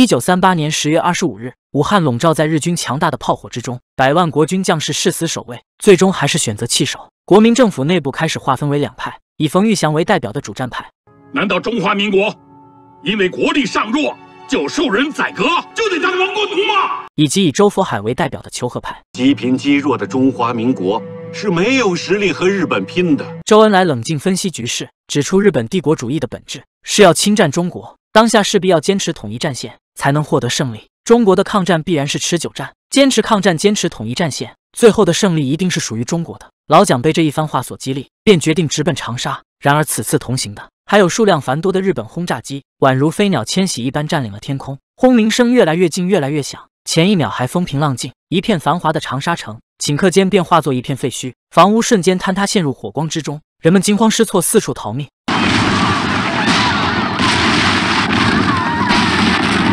一九三八年十月二十五日，武汉笼罩在日军强大的炮火之中，百万国军将士誓死守卫，最终还是选择弃守。国民政府内部开始划分为两派：以冯玉祥为代表的主战派，难道中华民国因为国力尚弱就受人宰割，就得当亡国奴吗？以及以周佛海为代表的求和派。积贫积弱的中华民国是没有实力和日本拼的。周恩来冷静分析局势，指出日本帝国主义的本质是要侵占中国，当下势必要坚持统一战线。才能获得胜利。中国的抗战必然是持久战，坚持抗战，坚持统一战线，最后的胜利一定是属于中国的。老蒋被这一番话所激励，便决定直奔长沙。然而，此次同行的还有数量繁多的日本轰炸机，宛如飞鸟迁徙一般占领了天空，轰鸣声越来越近，越来越响。前一秒还风平浪静，一片繁华的长沙城，顷刻间便化作一片废墟，房屋瞬间坍塌，陷入火光之中，人们惊慌失措，四处逃命。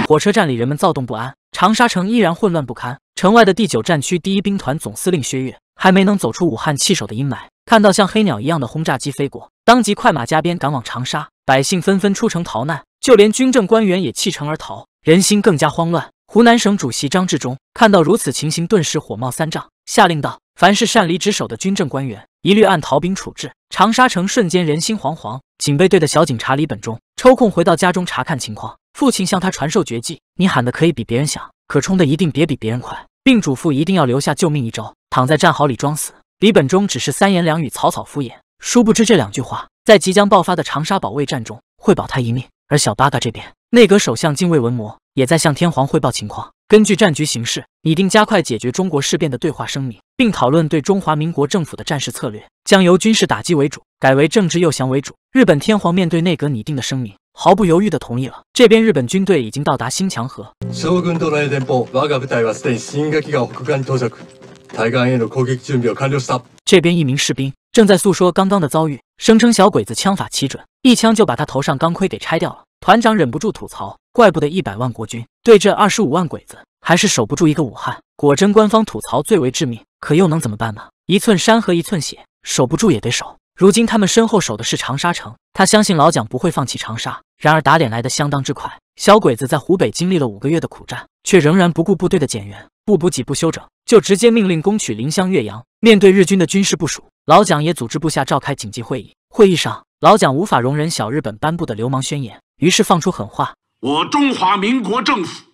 火车站里，人们躁动不安；长沙城依然混乱不堪。城外的第九战区第一兵团总司令薛岳还没能走出武汉弃守的阴霾，看到像黑鸟一样的轰炸机飞过，当即快马加鞭赶往长沙。百姓纷纷出城逃难，就连军政官员也弃城而逃，人心更加慌乱。湖南省主席张治中看到如此情形，顿时火冒三丈，下令道：“凡是擅离职守的军政官员，一律按逃兵处置。”长沙城瞬间人心惶惶。警备队的小警察李本忠抽空回到家中查看情况。父亲向他传授绝技，你喊的可以比别人响，可冲的一定别比别人快，并嘱咐一定要留下救命一招，躺在战壕里装死。李本忠只是三言两语草草敷衍，殊不知这两句话在即将爆发的长沙保卫战中会保他一命。而小八嘎这边，内阁首相近卫文磨也在向天皇汇报情况，根据战局形势拟定加快解决中国事变的对话声明，并讨论对中华民国政府的战事策略，将由军事打击为主改为政治诱降为主。日本天皇面对内阁拟定的声明。毫不犹豫地同意了。这边日本军队已经到达新墙河。这边一名士兵正在诉说刚刚的遭遇，声称小鬼子枪法奇准，一枪就把他头上钢盔给拆掉了。团长忍不住吐槽：怪不得一百万国军对阵二十五万鬼子，还是守不住一个武汉。果真，官方吐槽最为致命，可又能怎么办呢？一寸山河一寸血，守不住也得守。如今他们身后守的是长沙城，他相信老蒋不会放弃长沙。然而打脸来的相当之快，小鬼子在湖北经历了五个月的苦战，却仍然不顾部队的减员、不补给、不休整，就直接命令攻取临湘、岳阳。面对日军的军事部署，老蒋也组织部下召开紧急会议。会议上，老蒋无法容忍小日本颁布的流氓宣言，于是放出狠话：“我中华民国政府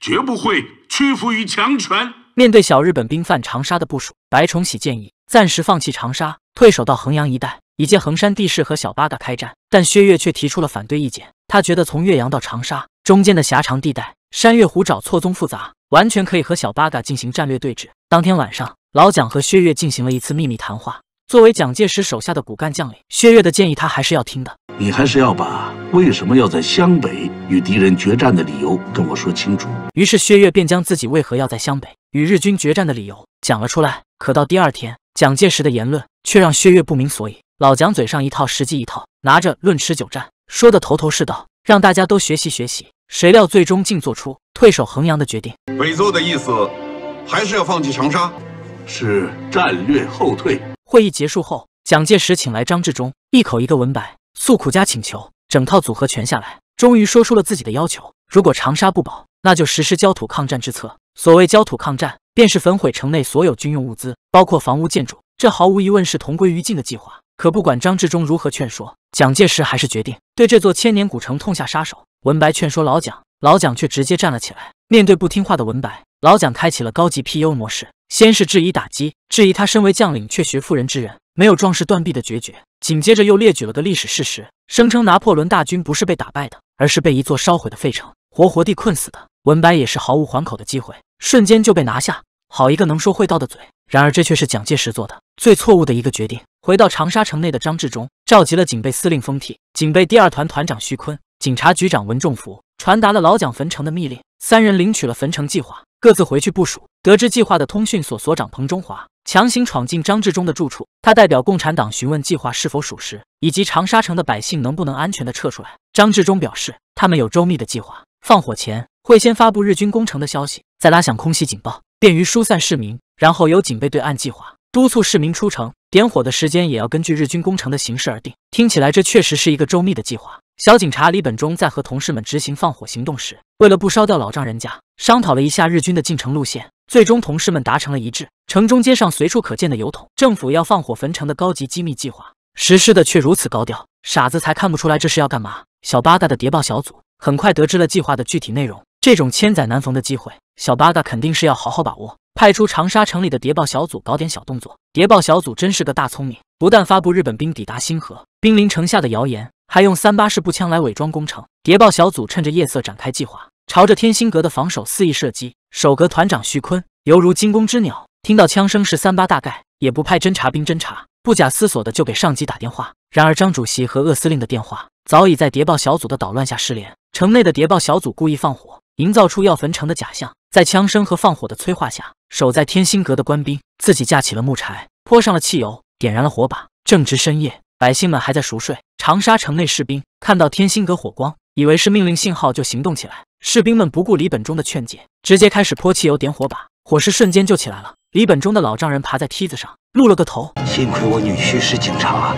绝不会屈服于强权。”面对小日本兵犯长沙的部署，白崇禧建议。暂时放弃长沙，退守到衡阳一带，以借衡山地势和小八嘎开战。但薛岳却提出了反对意见，他觉得从岳阳到长沙中间的狭长地带，山岳湖沼错综复杂，完全可以和小八嘎进行战略对峙。当天晚上，老蒋和薛岳进行了一次秘密谈话。作为蒋介石手下的骨干将领，薛岳的建议他还是要听的。你还是要把为什么要在湘北与敌人决战的理由跟我说清楚。于是薛岳便将自己为何要在湘北与日军决战的理由讲了出来。可到第二天。蒋介石的言论却让薛岳不明所以，老蒋嘴上一套，实际一套，拿着论持久战说的头头是道，让大家都学习学习。谁料最终竟做出退守衡阳的决定。委座的意思还是要放弃长沙，是战略后退。会议结束后，蒋介石请来张治中，一口一个文白诉苦加请求，整套组合拳下来，终于说出了自己的要求：如果长沙不保，那就实施焦土抗战之策。所谓焦土抗战。便是焚毁城内所有军用物资，包括房屋建筑。这毫无疑问是同归于尽的计划。可不管张治中如何劝说，蒋介石还是决定对这座千年古城痛下杀手。文白劝说老蒋，老蒋却直接站了起来。面对不听话的文白，老蒋开启了高级 PU 模式，先是质疑打击，质疑他身为将领却学妇人之人，没有壮士断臂的决绝。紧接着又列举了个历史事实，声称拿破仑大军不是被打败的，而是被一座烧毁的废城活活地困死的。文白也是毫无还口的机会。瞬间就被拿下，好一个能说会道的嘴！然而，这却是蒋介石做的最错误的一个决定。回到长沙城内的张治中，召集了警备司令封替、警备第二团团长徐坤、警察局长文仲福，传达了老蒋焚城的密令。三人领取了焚城计划，各自回去部署。得知计划的通讯所所长彭中华，强行闯进张治中的住处，他代表共产党询问计划是否属实，以及长沙城的百姓能不能安全的撤出来。张治中表示，他们有周密的计划，放火前会先发布日军攻城的消息。再拉响空袭警报，便于疏散市民。然后由警备队按计划督促市民出城。点火的时间也要根据日军攻城的形势而定。听起来这确实是一个周密的计划。小警察李本忠在和同事们执行放火行动时，为了不烧掉老丈人家，商讨了一下日军的进城路线。最终同事们达成了一致。城中街上随处可见的油桶，政府要放火焚城的高级机密计划，实施的却如此高调，傻子才看不出来这是要干嘛。小八嘎的谍报小组很快得知了计划的具体内容。这种千载难逢的机会。小八嘎肯定是要好好把握，派出长沙城里的谍报小组搞点小动作。谍报小组真是个大聪明，不但发布日本兵抵达星河、兵临城下的谣言，还用三八式步枪来伪装攻城。谍报小组趁着夜色展开计划，朝着天星阁的防守肆意射击。守阁团长徐坤犹如惊弓之鸟，听到枪声是三八，大概也不派侦察兵侦察，不假思索的就给上级打电话。然而张主席和鄂司令的电话早已在谍报小组的捣乱下失联。城内的谍报小组故意放火，营造出要焚城的假象。在枪声和放火的催化下，守在天心阁的官兵自己架起了木柴，泼上了汽油，点燃了火把。正值深夜，百姓们还在熟睡。长沙城内士兵看到天心阁火光，以为是命令信号，就行动起来。士兵们不顾李本忠的劝解，直接开始泼汽油、点火把，火势瞬间就起来了。李本忠的老丈人爬在梯子上露了个头，幸亏我女婿是警察，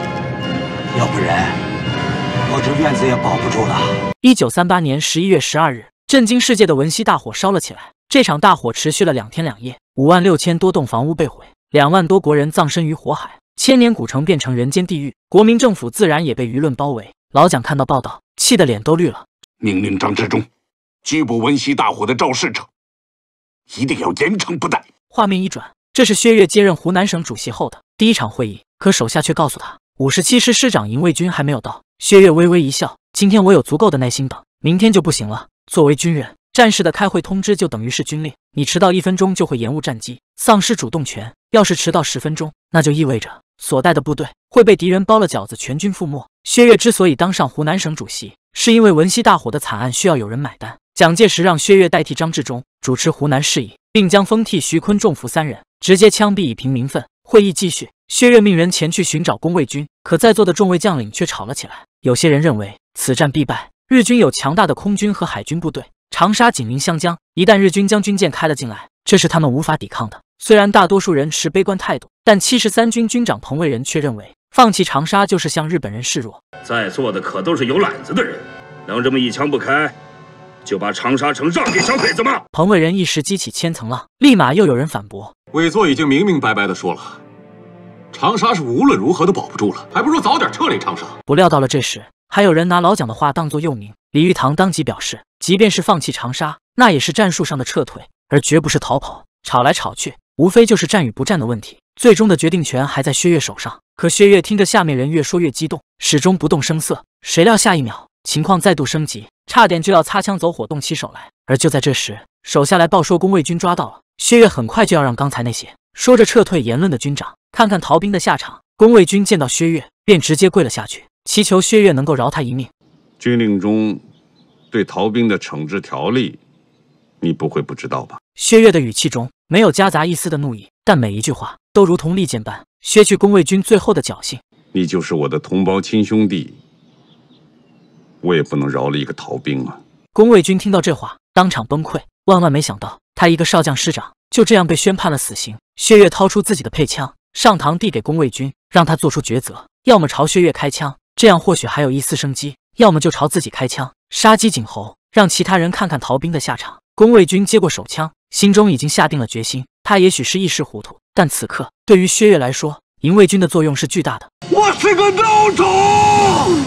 要不然我这院子也保不住了。一九三八年十一月十二日，震惊世界的文西大火烧了起来。这场大火持续了两天两夜，五万六千多栋房屋被毁，两万多国人葬身于火海，千年古城变成人间地狱。国民政府自然也被舆论包围。老蒋看到报道，气得脸都绿了，命令张治中拘捕闻喜大火的肇事者，一定要严惩不贷。画面一转，这是薛岳接任湖南省主席后的第一场会议，可手下却告诉他，五十七师师长营卫军还没有到。薛岳微微一笑，今天我有足够的耐心等，明天就不行了。作为军人。战士的开会通知就等于是军令，你迟到一分钟就会延误战机，丧失主动权。要是迟到十分钟，那就意味着所带的部队会被敌人包了饺子，全军覆没。薛岳之所以当上湖南省主席，是因为文熙大火的惨案需要有人买单。蒋介石让薛岳代替张治中主持湖南事宜，并将封替徐坤、仲孚三人直接枪毙，以平民愤。会议继续，薛岳命人前去寻找工卫军，可在座的众位将领却吵了起来。有些人认为此战必败，日军有强大的空军和海军部队。长沙紧邻湘江，一旦日军将军舰开了进来，这是他们无法抵抗的。虽然大多数人持悲观态度，但七十三军军长彭伟仁却认为，放弃长沙就是向日本人示弱。在座的可都是有懒子的人，能这么一枪不开，就把长沙城让给小鬼子吗？彭伟仁一时激起千层浪，立马又有人反驳：委座已经明明白白的说了，长沙是无论如何都保不住了，还不如早点撤离长沙。不料到了这时。还有人拿老蒋的话当作诱名，李玉堂当即表示，即便是放弃长沙，那也是战术上的撤退，而绝不是逃跑。吵来吵去，无非就是战与不战的问题，最终的决定权还在薛岳手上。可薛岳听着下面人越说越激动，始终不动声色。谁料下一秒情况再度升级，差点就要擦枪走火，动起手来。而就在这时，手下来报说工卫军抓到了薛岳，很快就要让刚才那些说着撤退言论的军长看看逃兵的下场。工卫军见到薛岳，便直接跪了下去。祈求薛岳能够饶他一命。军令中对逃兵的惩治条例，你不会不知道吧？薛岳的语气中没有夹杂一丝的怒意，但每一句话都如同利剑般削去工卫军最后的侥幸。你就是我的同胞亲兄弟，我也不能饶了一个逃兵啊！工卫军听到这话，当场崩溃。万万没想到，他一个少将师长就这样被宣判了死刑。薛岳掏出自己的配枪，上膛递给工卫军，让他做出抉择：要么朝薛岳开枪。这样或许还有一丝生机，要么就朝自己开枪，杀鸡儆猴，让其他人看看逃兵的下场。工卫军接过手枪，心中已经下定了决心。他也许是一时糊涂，但此刻对于薛岳来说，营卫军的作用是巨大的。我是个孬种。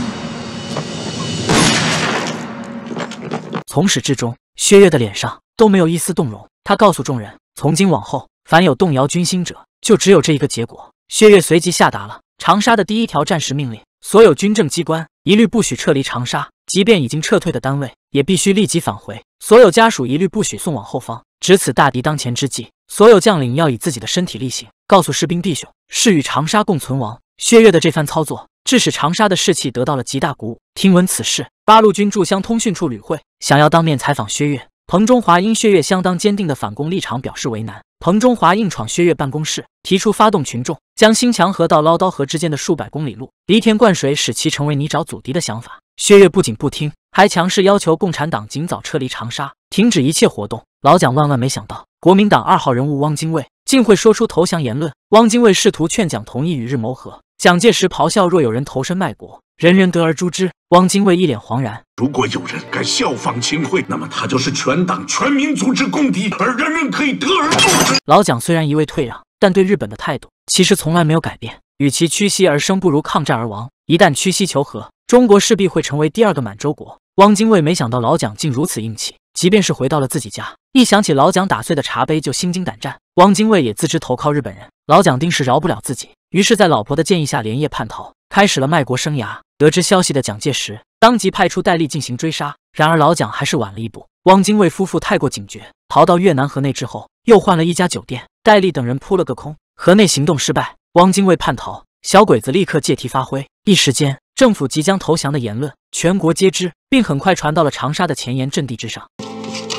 从始至终，薛岳的脸上都没有一丝动容。他告诉众人：从今往后，凡有动摇军心者，就只有这一个结果。薛岳随即下达了长沙的第一条战时命令。所有军政机关一律不许撤离长沙，即便已经撤退的单位也必须立即返回。所有家属一律不许送往后方。值此大敌当前之际，所有将领要以自己的身体力行，告诉士兵弟兄，誓与长沙共存亡。薛岳的这番操作，致使长沙的士气得到了极大鼓舞。听闻此事，八路军驻湘通讯处吕慧想要当面采访薛岳。彭中华因薛岳相当坚定的反攻立场表示为难，彭中华硬闯薛岳办公室，提出发动群众将新墙河到捞刀河之间的数百公里路犁田灌水，使其成为泥沼阻敌的想法。薛岳不仅不听，还强势要求共产党尽早撤离长沙，停止一切活动。老蒋万万没想到，国民党二号人物汪精卫竟会说出投降言论。汪精卫试图劝蒋同意与日谋和。蒋介石咆哮：“若有人投身卖国，人人得而诛之。”汪精卫一脸惶然：“如果有人敢效仿秦桧，那么他就是全党全民族之公敌，而人人可以得而诛之。”老蒋虽然一味退让，但对日本的态度其实从来没有改变。与其屈膝而生，不如抗战而亡。一旦屈膝求和，中国势必会成为第二个满洲国。汪精卫没想到老蒋竟如此硬气，即便是回到了自己家，一想起老蒋打碎的茶杯就心惊胆战。汪精卫也自知投靠日本人，老蒋定是饶不了自己。于是，在老婆的建议下，连夜叛逃，开始了卖国生涯。得知消息的蒋介石，当即派出戴笠进行追杀。然而，老蒋还是晚了一步。汪精卫夫妇太过警觉，逃到越南河内之后，又换了一家酒店。戴笠等人扑了个空，河内行动失败。汪精卫叛逃，小鬼子立刻借题发挥，一时间，政府即将投降的言论，全国皆知，并很快传到了长沙的前沿阵地之上。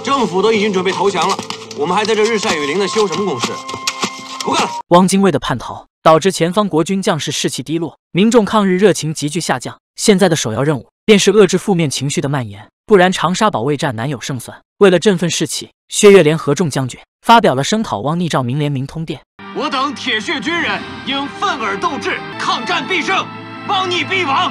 政府都已经准备投降了，我们还在这日晒雨淋的修什么工事？不干了！汪精卫的叛逃。导致前方国军将士士气低落，民众抗日热情急剧下降。现在的首要任务便是遏制负面情绪的蔓延，不然长沙保卫战难有胜算。为了振奋士气，薛岳联合众将军发表了声讨汪逆、照明联名通电：“我等铁血军人应奋而斗志，抗战必胜，汪逆必亡。”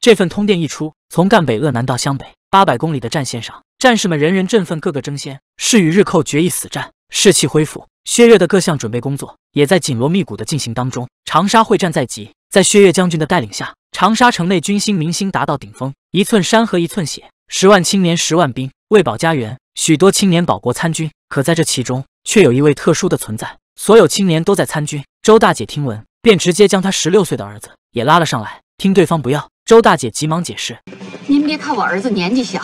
这份通电一出，从赣北鄂南到湘北八百公里的战线上，战士们人人振奋，个个争先，誓与日寇决一死战。士气恢复，薛岳的各项准备工作也在紧锣密鼓的进行当中。长沙会战在即，在薛岳将军的带领下，长沙城内军心民心达到顶峰。一寸山河一寸血，十万青年十万兵，为保家园，许多青年保国参军。可在这其中，却有一位特殊的存在。所有青年都在参军，周大姐听闻，便直接将她十六岁的儿子也拉了上来。听对方不要，周大姐急忙解释：“您别看我儿子年纪小。”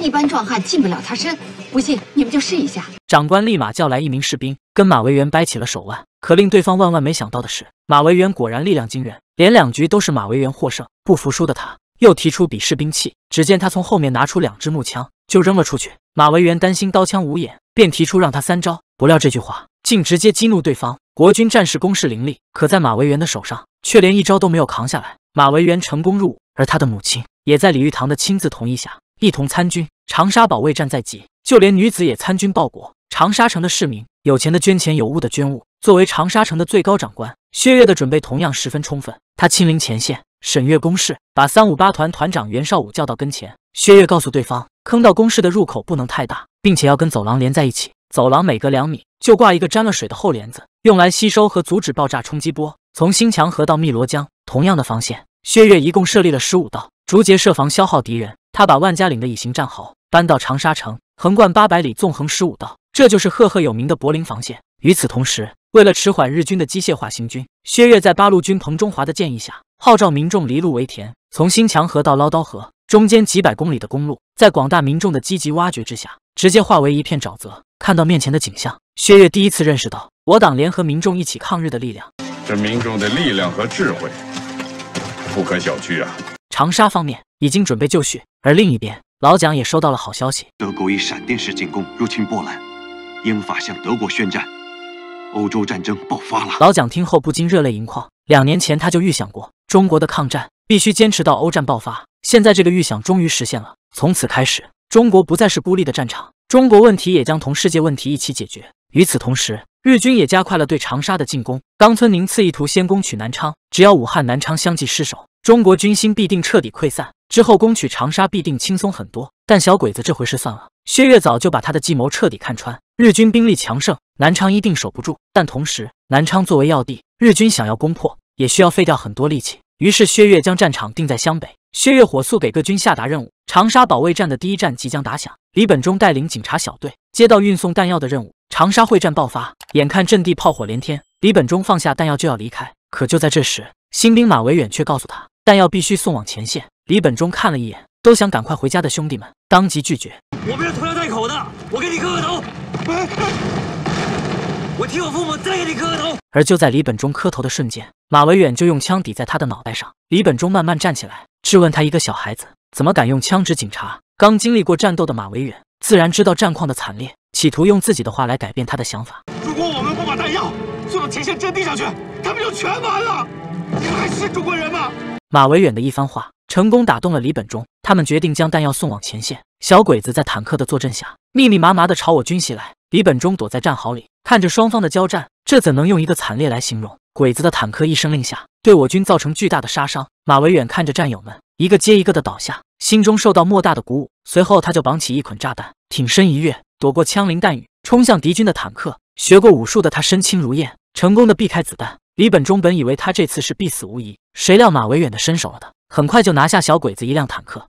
一般壮汉近不了他身，不信你们就试一下。长官立马叫来一名士兵，跟马维元掰起了手腕。可令对方万万没想到的是，马维元果然力量惊人，连两局都是马维元获胜。不服输的他又提出比试兵器。只见他从后面拿出两支木枪，就扔了出去。马维元担心刀枪无眼，便提出让他三招。不料这句话竟直接激怒对方。国军战士攻势凌厉，可在马维元的手上，却连一招都没有扛下来。马维元成功入伍，而他的母亲也在李玉堂的亲自同意下。一同参军，长沙保卫战在即，就连女子也参军报国。长沙城的市民，有钱的捐钱，有物的捐物。作为长沙城的最高长官，薛岳的准备同样十分充分。他亲临前线，审阅公事，把三五八团团长袁绍武叫到跟前。薛岳告诉对方，坑道工事的入口不能太大，并且要跟走廊连在一起。走廊每隔两米就挂一个沾了水的厚帘子，用来吸收和阻止爆炸冲击波。从新墙河到汨罗江，同样的防线，薛岳一共设立了十五道竹节设防，消耗敌人。他把万家岭的乙型战壕搬到长沙城，横贯八百里，纵横十五道，这就是赫赫有名的柏林防线。与此同时，为了迟缓日军的机械化行军，薛岳在八路军彭中华的建议下，号召民众离路为田，从新墙河到捞刀河中间几百公里的公路，在广大民众的积极挖掘之下，直接化为一片沼泽。看到面前的景象，薛岳第一次认识到我党联合民众一起抗日的力量，这民众的力量和智慧不可小觑啊！长沙方面已经准备就绪。而另一边，老蒋也收到了好消息。德国以闪电式进攻入侵波兰，英法向德国宣战，欧洲战争爆发了。老蒋听后不禁热泪盈眶。两年前他就预想过，中国的抗战必须坚持到欧战爆发。现在这个预想终于实现了。从此开始，中国不再是孤立的战场，中国问题也将同世界问题一起解决。与此同时，日军也加快了对长沙的进攻。冈村宁次意图先攻取南昌，只要武汉、南昌相继失守，中国军心必定彻底溃散。之后攻取长沙必定轻松很多，但小鬼子这回是算了。薛岳早就把他的计谋彻底看穿，日军兵力强盛，南昌一定守不住。但同时，南昌作为要地，日军想要攻破，也需要费掉很多力气。于是，薛岳将战场定在湘北。薛岳火速给各军下达任务，长沙保卫战的第一战即将打响。李本忠带领警察小队接到运送弹药的任务。长沙会战爆发，眼看阵地炮火连天，李本忠放下弹药就要离开，可就在这时，新兵马维远却告诉他，弹药必须送往前线。李本忠看了一眼，都想赶快回家的兄弟们，当即拒绝。我不是拖家带口的，我给你磕个头，我替我父母再给你磕个头。而就在李本忠磕头的瞬间，马维远就用枪抵在他的脑袋上。李本忠慢慢站起来，质问他：一个小孩子怎么敢用枪指警察？刚经历过战斗的马维远自然知道战况的惨烈，企图用自己的话来改变他的想法。如果我们不把弹药送到前线阵地上去，他们就全完了。你们还是中国人吗？马维远的一番话成功打动了李本忠，他们决定将弹药送往前线。小鬼子在坦克的坐镇下，密密麻麻的朝我军袭来。李本忠躲在战壕里，看着双方的交战，这怎能用一个惨烈来形容？鬼子的坦克一声令下，对我军造成巨大的杀伤。马维远看着战友们一个接一个的倒下，心中受到莫大的鼓舞。随后，他就绑起一捆炸弹，挺身一跃，躲过枪林弹雨，冲向敌军的坦克。学过武术的他，身轻如燕，成功的避开子弹。李本忠本以为他这次是必死无疑，谁料马维远的伸手了他，很快就拿下小鬼子一辆坦克。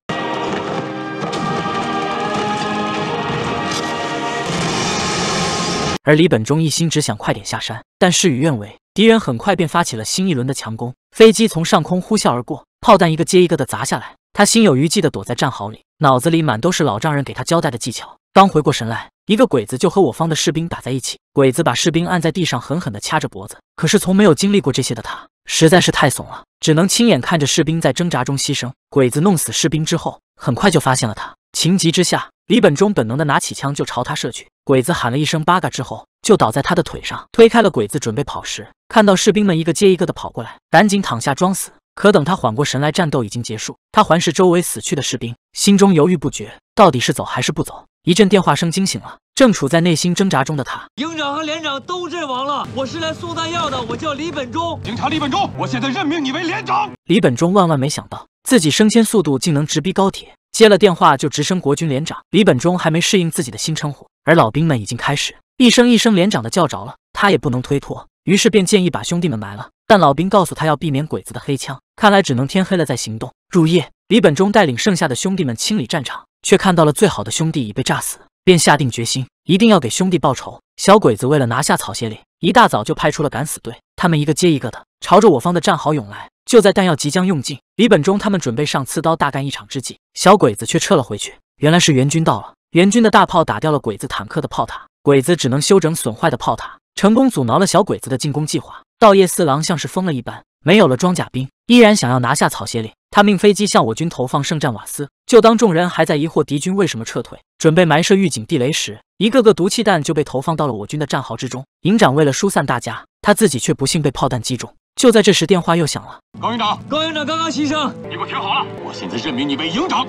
而李本忠一心只想快点下山，但事与愿违，敌人很快便发起了新一轮的强攻。飞机从上空呼啸而过，炮弹一个接一个的砸下来，他心有余悸的躲在战壕里，脑子里满都是老丈人给他交代的技巧。刚回过神来。一个鬼子就和我方的士兵打在一起，鬼子把士兵按在地上，狠狠地掐着脖子。可是从没有经历过这些的他实在是太怂了，只能亲眼看着士兵在挣扎中牺牲。鬼子弄死士兵之后，很快就发现了他。情急之下，李本忠本能地拿起枪就朝他射去。鬼子喊了一声“八嘎”之后，就倒在他的腿上。推开了鬼子，准备跑时，看到士兵们一个接一个的跑过来，赶紧躺下装死。可等他缓过神来，战斗已经结束。他环视周围死去的士兵，心中犹豫不决，到底是走还是不走？一阵电话声惊醒了正处在内心挣扎中的他。营长和连长都阵亡了，我是来送弹药的，我叫李本忠。警察李本忠，我现在任命你为连长。李本忠万万没想到自己升迁速度竟能直逼高铁，接了电话就直升国军连长。李本忠还没适应自己的新称呼，而老兵们已经开始一声一声连长的叫着了，他也不能推脱，于是便建议把兄弟们埋了。但老兵告诉他要避免鬼子的黑枪，看来只能天黑了再行动。入夜，李本忠带领剩下的兄弟们清理战场。却看到了最好的兄弟已被炸死，便下定决心一定要给兄弟报仇。小鬼子为了拿下草鞋岭，一大早就派出了敢死队，他们一个接一个的朝着我方的战壕涌来。就在弹药即将用尽，李本忠他们准备上刺刀大干一场之际，小鬼子却撤了回去。原来是援军到了，援军的大炮打掉了鬼子坦克的炮塔，鬼子只能修整损坏的炮塔，成功阻挠了小鬼子的进攻计划。道夜四郎像是疯了一般，没有了装甲兵，依然想要拿下草鞋岭。他命飞机向我军投放圣战瓦斯。就当众人还在疑惑敌军为什么撤退，准备埋设预警地雷时，一个个毒气弹就被投放到了我军的战壕之中。营长为了疏散大家，他自己却不幸被炮弹击中。就在这时，电话又响了。高营长，高营长刚刚牺牲，你给我听好了，我现在任命你为营长，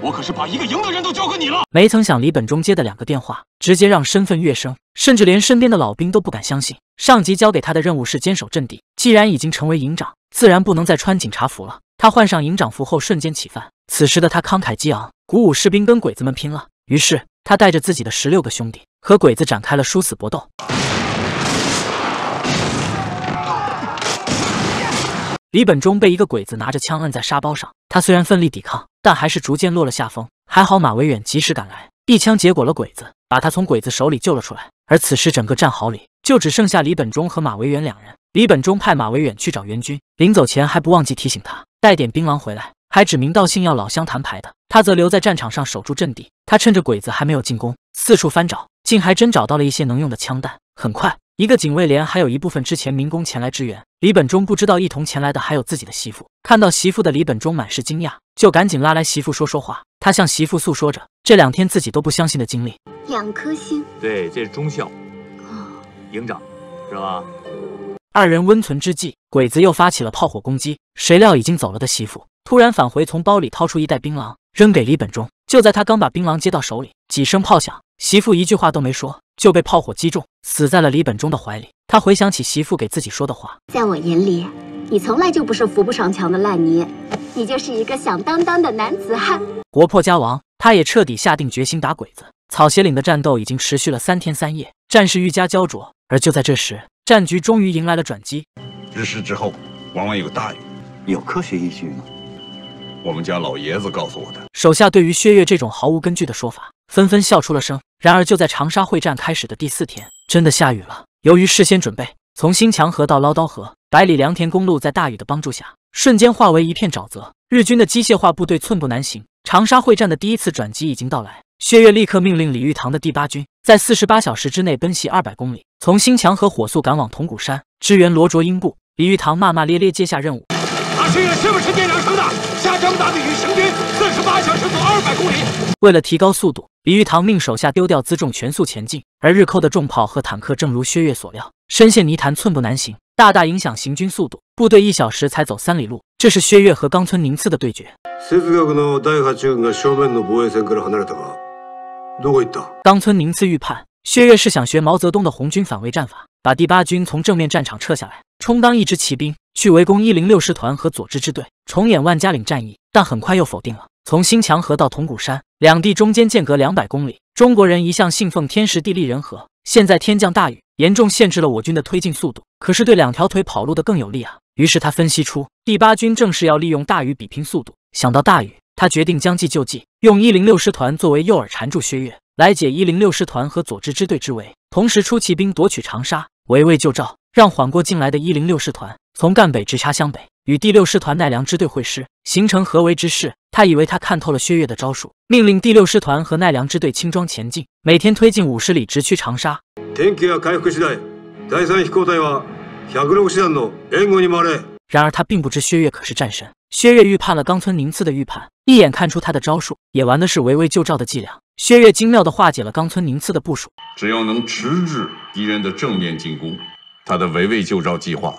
我可是把一个营的人都交给你了。没曾想，李本忠接的两个电话，直接让身份跃升，甚至连身边的老兵都不敢相信。上级交给他的任务是坚守阵地，既然已经成为营长，自然不能再穿警察服了。他换上营长服后，瞬间起范。此时的他慷慨激昂，鼓舞士兵跟鬼子们拼了。于是，他带着自己的十六个兄弟，和鬼子展开了殊死搏斗。李本忠被一个鬼子拿着枪摁在沙包上，他虽然奋力抵抗，但还是逐渐落了下风。还好马维远及时赶来，一枪结果了鬼子，把他从鬼子手里救了出来。而此时，整个战壕里就只剩下李本忠和马维远两人。李本忠派马维远去找援军，临走前还不忘记提醒他。带点槟榔回来，还指名道姓要老乡摊牌的。他则留在战场上守住阵地。他趁着鬼子还没有进攻，四处翻找，竟还真找到了一些能用的枪弹。很快，一个警卫连还有一部分之前民工前来支援。李本忠不知道一同前来的还有自己的媳妇。看到媳妇的李本忠满是惊讶，就赶紧拉来媳妇说说话。他向媳妇诉说着这两天自己都不相信的经历。两颗星，对，这是校。孝，营长，是吧？二人温存之际，鬼子又发起了炮火攻击。谁料，已经走了的媳妇突然返回，从包里掏出一袋槟榔，扔给李本忠。就在他刚把槟榔接到手里，几声炮响，媳妇一句话都没说，就被炮火击中，死在了李本忠的怀里。他回想起媳妇给自己说的话：“在我眼里，你从来就不是扶不上墙的烂泥，你就是一个响当当的男子汉。”国破家亡，他也彻底下定决心打鬼子。草鞋岭的战斗已经持续了三天三夜，战事愈加焦灼。而就在这时，战局终于迎来了转机。日食之后，往往有大雨，有科学依据吗？我们家老爷子告诉我的。手下对于薛岳这种毫无根据的说法，纷纷笑出了声。然而，就在长沙会战开始的第四天，真的下雨了。由于事先准备，从新墙河到捞刀河百里良田公路，在大雨的帮助下，瞬间化为一片沼泽，日军的机械化部队寸步难行。长沙会战的第一次转机已经到来。薛岳立刻命令李玉堂的第八军在四十八小时之内奔袭二百公里，从新墙河火速赶往铜鼓山支援罗卓英部。李玉堂骂骂咧咧接下任务。他薛为了不是去战生的？下这么大雨，行军四十八小时走二百公里。为了提高速度，李玉堂命手下丢掉辎重，全速前进。而日寇的重炮和坦克，正如薛岳所料，深陷泥潭，寸步难行，大大影响行军速度，部队一小时才走三里路。这是薛岳和冈村宁次的对决。冈村宁次预判，薛岳是想学毛泽东的红军反围战法，把第八军从正面战场撤下来，充当一支骑兵去围攻一零六师团和佐治支队，重演万家岭战役。但很快又否定了。从新墙河到铜鼓山两地中间间隔两百公里，中国人一向信奉天时地利人和，现在天降大雨，严重限制了我军的推进速度，可是对两条腿跑路的更有利啊。于是他分析出，第八军正是要利用大雨比拼速度。想到大雨。他决定将计就计，用一零六师团作为诱饵缠住薛岳，来解一零六师团和佐治支队之围，同时出骑兵夺取长沙，围魏救赵，让缓过劲来的一零六师团从赣北直插湘北，与第六师团奈良支队会师，形成合围之势。他以为他看透了薛岳的招数，命令第六师团和奈良支队轻装前进，每天推进五十里，直趋长沙。然而他并不知薛岳可是战神。薛岳预判了冈村宁次的预判，一眼看出他的招数，也玩的是围魏救赵的伎俩。薛岳精妙的化解了冈村宁次的部署。只要能迟滞敌人的正面进攻，他的围魏救赵计划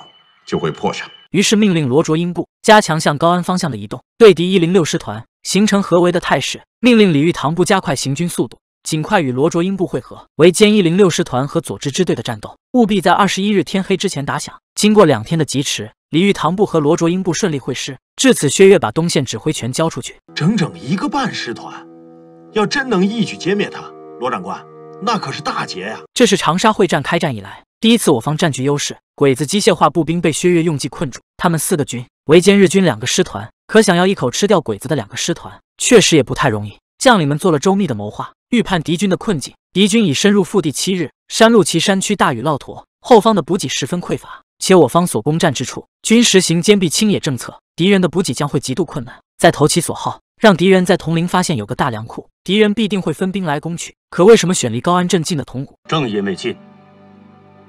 就会破产。于是命令罗卓英部加强向高安方向的移动，对敌一零六师团形成合围的态势。命令李玉堂部加快行军速度，尽快与罗卓英部会合。围歼一零六师团和佐治支队的战斗，务必在二十一日天黑之前打响。经过两天的疾驰。李玉堂部和罗卓英部顺利会师，至此薛岳把东线指挥权交出去。整整一个半师团，要真能一举歼灭他，罗长官，那可是大捷呀！这是长沙会战开战以来第一次我方占据优势。鬼子机械化步兵被薛岳用计困住，他们四个军围歼日军两个师团，可想要一口吃掉鬼子的两个师团，确实也不太容易。将领们做了周密的谋划，预判敌军的困境。敌军已深入腹地七日，山路崎山区大雨涝沱，后方的补给十分匮乏。且我方所攻占之处，均实行坚壁清野政策，敌人的补给将会极度困难。再投其所好，让敌人在铜陵发现有个大粮库，敌人必定会分兵来攻取。可为什么选离高安镇近的铜鼓？正因为近，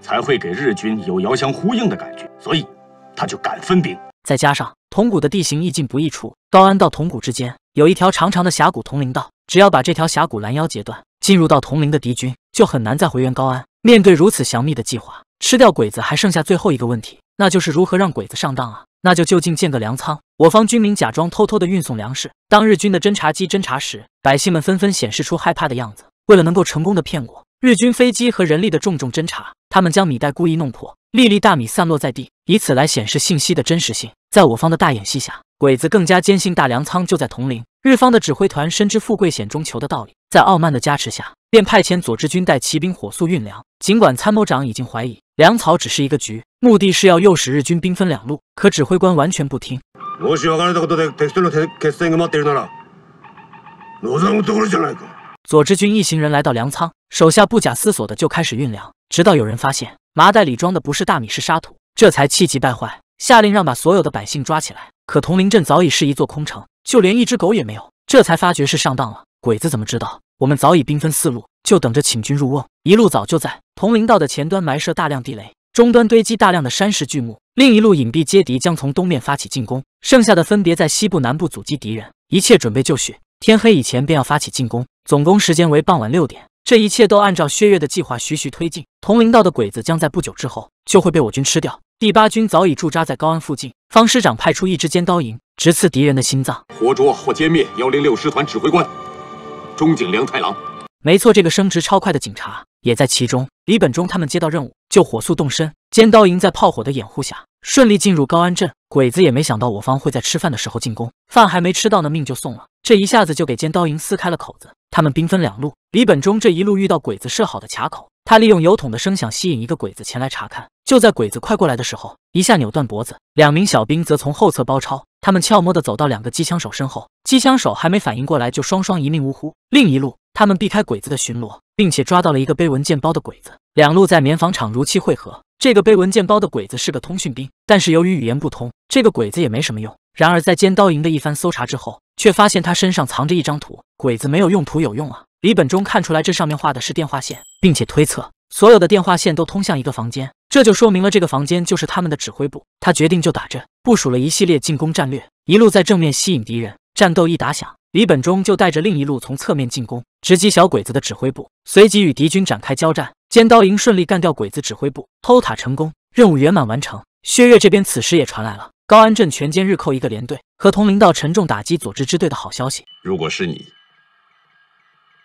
才会给日军有遥相呼应的感觉，所以他就敢分兵。再加上铜鼓的地形易进不易出，高安到铜鼓之间有一条长长的峡谷铜陵道，只要把这条峡谷拦腰截断，进入到铜陵的敌军就很难再回援高安。面对如此详密的计划，吃掉鬼子还剩下最后一个问题，那就是如何让鬼子上当啊？那就就近建个粮仓，我方军民假装偷偷的运送粮食。当日军的侦察机侦察时，百姓们纷纷显示出害怕的样子。为了能够成功的骗过日军飞机和人力的重重侦查，他们将米袋故意弄破，粒粒大米散落在地，以此来显示信息的真实性。在我方的大演戏下，鬼子更加坚信大粮仓就在铜陵。日方的指挥团深知“富贵险中求”的道理，在傲慢的加持下。便派遣左治军带骑兵火速运粮。尽管参谋长已经怀疑粮草只是一个局，目的是要诱使日军兵分两路，可指挥官完全不听。左治军一行人来到粮仓，手下不假思索的就开始运粮，直到有人发现麻袋里装的不是大米，是沙土，这才气急败坏，下令让把所有的百姓抓起来。可铜陵镇早已是一座空城，就连一只狗也没有，这才发觉是上当了。鬼子怎么知道？我们早已兵分四路，就等着请君入瓮。一路早就在铜陵道的前端埋设大量地雷，终端堆积大量的山石巨木。另一路隐蔽接敌，将从东面发起进攻。剩下的分别在西部、南部阻击敌人。一切准备就绪，天黑以前便要发起进攻。总攻时间为傍晚六点。这一切都按照薛岳的计划徐徐推进。铜陵道的鬼子将在不久之后就会被我军吃掉。第八军早已驻扎在高安附近，方师长派出一支尖刀营直刺敌人的心脏，活捉或歼灭幺零六师团指挥官。中井良太郎，没错，这个升职超快的警察也在其中。李本忠他们接到任务，就火速动身。尖刀营在炮火的掩护下，顺利进入高安镇。鬼子也没想到我方会在吃饭的时候进攻，饭还没吃到呢，命就送了。这一下子就给尖刀营撕开了口子。他们兵分两路，李本忠这一路遇到鬼子设好的卡口，他利用油桶的声响吸引一个鬼子前来查看。就在鬼子快过来的时候，一下扭断脖子。两名小兵则从后侧包抄。他们悄摸的走到两个机枪手身后，机枪手还没反应过来，就双双一命呜呼。另一路，他们避开鬼子的巡逻，并且抓到了一个背文件包的鬼子。两路在棉纺厂如期汇合。这个背文件包的鬼子是个通讯兵，但是由于语言不通，这个鬼子也没什么用。然而，在尖刀营的一番搜查之后，却发现他身上藏着一张图。鬼子没有用图有用啊！李本忠看出来这上面画的是电话线，并且推测。所有的电话线都通向一个房间，这就说明了这个房间就是他们的指挥部。他决定就打这，部署了一系列进攻战略，一路在正面吸引敌人。战斗一打响，李本忠就带着另一路从侧面进攻，直击小鬼子的指挥部，随即与敌军展开交战。尖刀营顺利干掉鬼子指挥部，偷塔成功，任务圆满完成。薛岳这边此时也传来了高安镇全歼日寇一个连队和铜陵道沉重打击佐治支队的好消息。如果是你，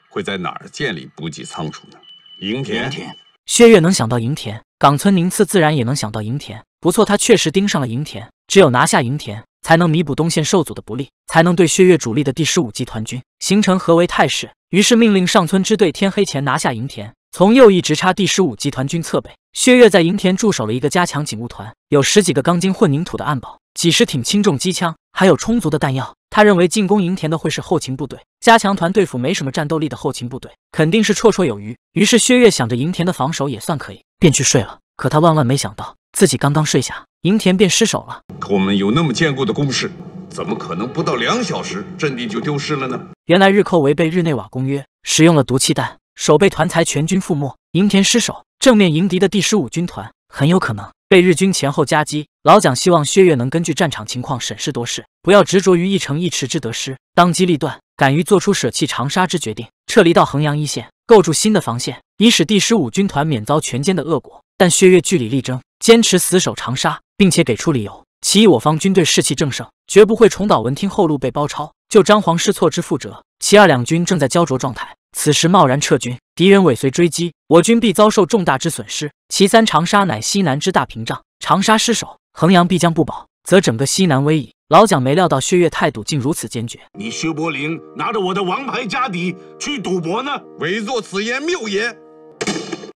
会在哪儿建立补给仓储呢？银田，田薛岳能想到银田，冈村宁次自然也能想到银田。不错，他确实盯上了银田，只有拿下银田，才能弥补东线受阻的不利，才能对薛岳主力的第十五集团军形成合围态势。于是命令上村支队天黑前拿下银田，从右翼直插第十五集团军侧背。薛岳在银田驻守了一个加强警务团，有十几个钢筋混凝土的暗堡，几十挺轻重机枪，还有充足的弹药。他认为进攻银田的会是后勤部队，加强团对付没什么战斗力的后勤部队肯定是绰绰有余。于是薛岳想着银田的防守也算可以，便去睡了。可他万万没想到，自己刚刚睡下，银田便失守了。可我们有那么坚固的攻势，怎么可能不到两小时阵地就丢失了呢？原来日寇违背日内瓦公约，使用了毒气弹，守备团才全军覆没。银田失守，正面迎敌的第十五军团很有可能。被日军前后夹击，老蒋希望薛岳能根据战场情况审时度势，不要执着于一城一池之得失，当机立断，敢于做出舍弃长沙之决定，撤离到衡阳一线，构筑新的防线，以使第十五军团免遭全歼的恶果。但薛岳据理力争，坚持死守长沙，并且给出理由：其一，我方军队士气正盛，绝不会重蹈闻听后路被包抄就张皇失措之覆辙；其二，两军正在胶着状态。此时贸然撤军，敌人尾随追击，我军必遭受重大之损失。其三，长沙乃西南之大屏障，长沙失守，衡阳必将不保，则整个西南危矣。老蒋没料到薛岳态度竟如此坚决，你薛伯陵拿着我的王牌家底去赌博呢？韦作此言谬也。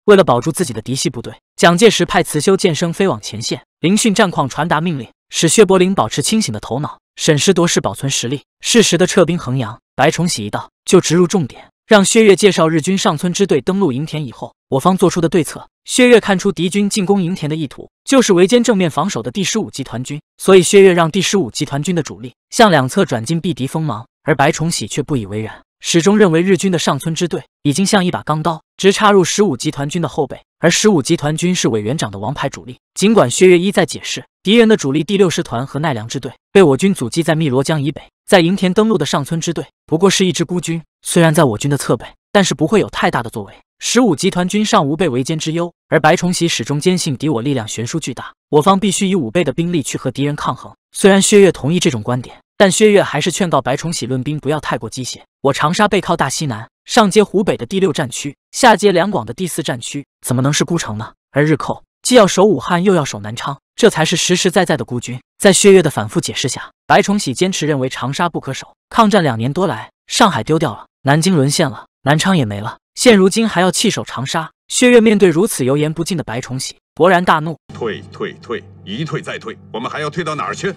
为了保住自己的嫡系部队，蒋介石派慈修建生飞往前线，临讯战况，传达命令，使薛伯陵保持清醒的头脑，审时度势，保存实力，适时的撤兵衡阳。白崇禧一到，就直入重点。让薛岳介绍日军上村支队登陆营田以后，我方做出的对策。薛岳看出敌军进攻营田的意图，就是围歼正面防守的第十五集团军，所以薛岳让第十五集团军的主力向两侧转进，避敌锋芒。而白崇禧却不以为然。始终认为日军的上村支队已经像一把钢刀，直插入十五集团军的后背，而十五集团军是委员长的王牌主力。尽管薛岳一再解释，敌人的主力第六师团和奈良支队被我军阻击在汨罗江以北，在营田登陆的上村支队不过是一支孤军，虽然在我军的侧背，但是不会有太大的作为。十五集团军尚无被围歼之忧，而白崇禧始终坚信敌我力量悬殊巨大，我方必须以五倍的兵力去和敌人抗衡。虽然薛岳同意这种观点。但薛岳还是劝告白崇禧论兵不要太过机械。我长沙背靠大西南，上接湖北的第六战区，下接两广的第四战区，怎么能是孤城呢？而日寇既要守武汉，又要守南昌，这才是实实在在的孤军。在薛岳的反复解释下，白崇禧坚持认为长沙不可守。抗战两年多来，上海丢掉了，南京沦陷了，南昌也没了，现如今还要弃守长沙？薛岳面对如此油盐不进的白崇禧，勃然大怒：退退退，一退再退，我们还要退到哪儿去？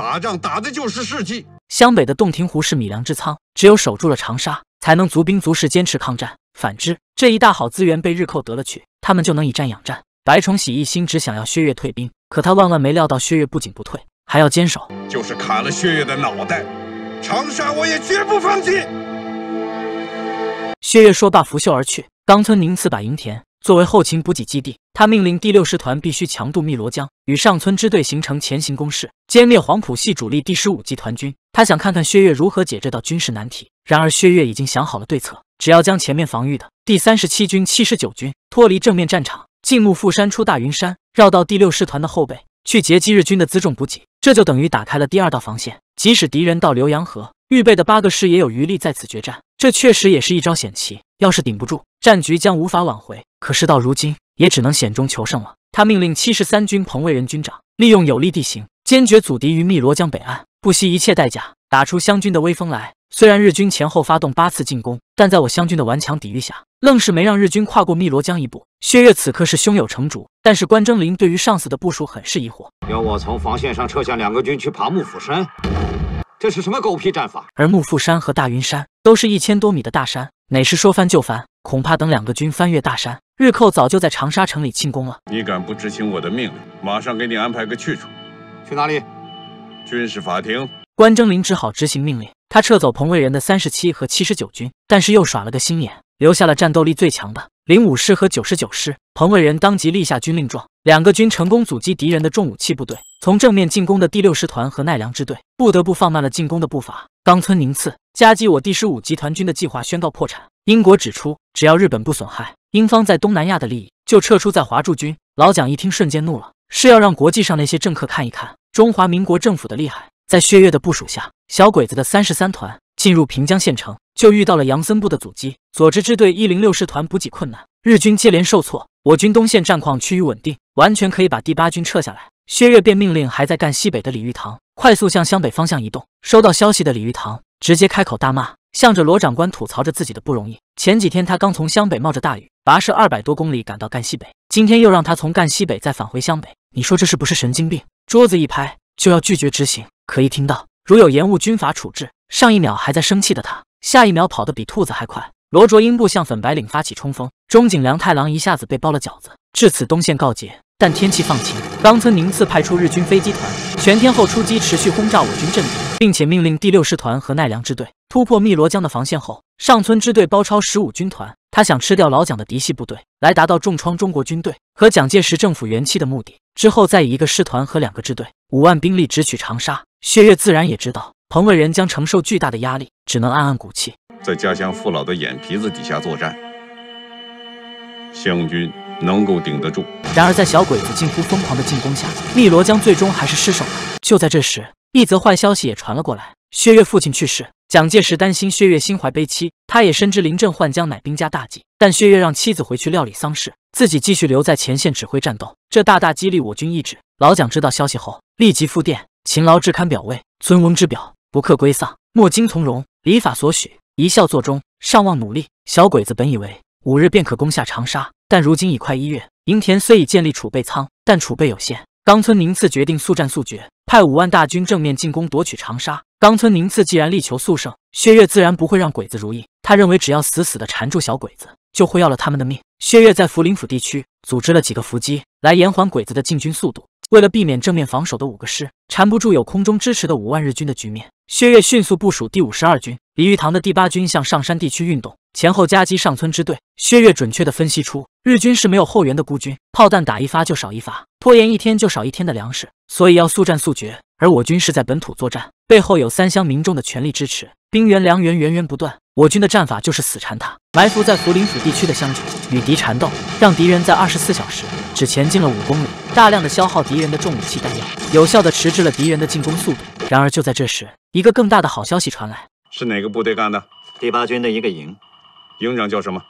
打仗打的就是士气。湘北的洞庭湖是米粮之仓，只有守住了长沙，才能足兵足士坚持抗战。反之，这一大好资源被日寇得了去，他们就能以战养战。白崇禧一心只想要薛岳退兵，可他万万没料到薛岳不仅不退，还要坚守。就是砍了薛岳的脑袋，长沙我也绝不放弃。薛岳说罢，拂袖而去。冈村宁次把营田。作为后勤补给基地，他命令第六师团必须强渡汨罗江，与上村支队形成前行攻势，歼灭黄埔系主力第十五集团军。他想看看薛岳如何解这道军事难题。然而，薛岳已经想好了对策，只要将前面防御的第三十七军、七十九军脱离正面战场，进木富山、出大云山，绕到第六师团的后背去截击日军的辎重补给，这就等于打开了第二道防线。即使敌人到浏阳河，预备的八个师也有余力在此决战，这确实也是一招险棋。要是顶不住，战局将无法挽回。可是到如今，也只能险中求胜了。他命令七十三军彭蔚仁军长利用有利地形，坚决阻敌于汨罗江北岸，不惜一切代价打出湘军的威风来。虽然日军前后发动八次进攻，但在我湘军的顽强抵御下，愣是没让日军跨过汨罗江一步。薛岳此刻是胸有成竹，但是关征林对于上司的部署很是疑惑，要我从防线上撤下两个军去爬木府山。这是什么狗屁战法？而幕阜山和大云山都是一千多米的大山，哪是说翻就翻？恐怕等两个军翻越大山，日寇早就在长沙城里庆功了。你敢不执行我的命令，马上给你安排个去处。去哪里？军事法庭。关征林只好执行命令。他撤走彭蔚人的三十七和七十九军，但是又耍了个心眼，留下了战斗力最强的零五师和九十九师。彭蔚人当即立下军令状，两个军成功阻击敌人的重武器部队。从正面进攻的第六师团和奈良支队不得不放慢了进攻的步伐。冈村宁次夹击我第十五集团军的计划宣告破产。英国指出，只要日本不损害英方在东南亚的利益，就撤出在华驻军。老蒋一听，瞬间怒了，是要让国际上那些政客看一看中华民国政府的厉害。在薛岳的部署下，小鬼子的三十三团进入平江县城，就遇到了杨森部的阻击。佐治支队一零六师团补给困难，日军接连受挫，我军东线战况趋于稳定，完全可以把第八军撤下来。薛岳便命令还在赣西北的李玉堂快速向湘北方向移动。收到消息的李玉堂直接开口大骂，向着罗长官吐槽着自己的不容易。前几天他刚从湘北冒着大雨跋涉二百多公里赶到赣西北，今天又让他从赣西北再返回湘北，你说这是不是神经病？桌子一拍，就要拒绝执行。可一听到如有延误，军法处置，上一秒还在生气的他，下一秒跑得比兔子还快。罗卓英部向粉白领发起冲锋，中井良太郎一下子被包了饺子，至此东线告捷。但天气放晴，冈村宁次派出日军飞机团全天候出击，持续轰炸我军阵地，并且命令第六师团和奈良支队突破汨罗江的防线后，上村支队包抄十五军团。他想吃掉老蒋的嫡系部队，来达到重创中国军队和蒋介石政府元气的目的。之后再以一个师团和两个支队五万兵力直取长沙。薛岳自然也知道彭伟人将承受巨大的压力，只能暗暗鼓气，在家乡父老的眼皮子底下作战，湘军。能够顶得住。然而，在小鬼子近乎疯狂的进攻下，汨罗江最终还是失守了。就在这时，一则坏消息也传了过来：薛岳父亲去世。蒋介石担心薛岳心怀悲戚，他也深知临阵换将乃兵家大忌。但薛岳让妻子回去料理丧事，自己继续留在前线指挥战斗，这大大激励我军意志。老蒋知道消息后，立即复电：“勤劳致堪表慰，尊翁之表不克归丧，莫惊从容，礼法所许，一笑作终。上望努力。”小鬼子本以为。五日便可攻下长沙，但如今已快一月。营田虽已建立储备仓，但储备有限。冈村宁次决定速战速决，派五万大军正面进攻夺取长沙。冈村宁次既然力求速胜，薛岳自然不会让鬼子如意。他认为只要死死的缠住小鬼子，就会要了他们的命。薛岳在涪陵府地区组织了几个伏击，来延缓鬼子的进军速度。为了避免正面防守的五个师缠不住有空中支持的五万日军的局面。薛岳迅速部署第五十二军，李玉堂的第八军向上山地区运动，前后夹击上村支队。薛岳准确的分析出，日军是没有后援的孤军，炮弹打一发就少一发，拖延一天就少一天的粮食，所以要速战速决。而我军是在本土作战，背后有三乡民众的全力支持，兵源粮源源源不断，我军的战法就是死缠他，埋伏在福临府地区的乡军与敌缠斗，让敌人在二十四小时。只前进了五公里，大量的消耗敌人的重武器弹药，有效的迟滞了敌人的进攻速度。然而，就在这时，一个更大的好消息传来：是哪个部队干的？第八军的一个营，营长叫什么？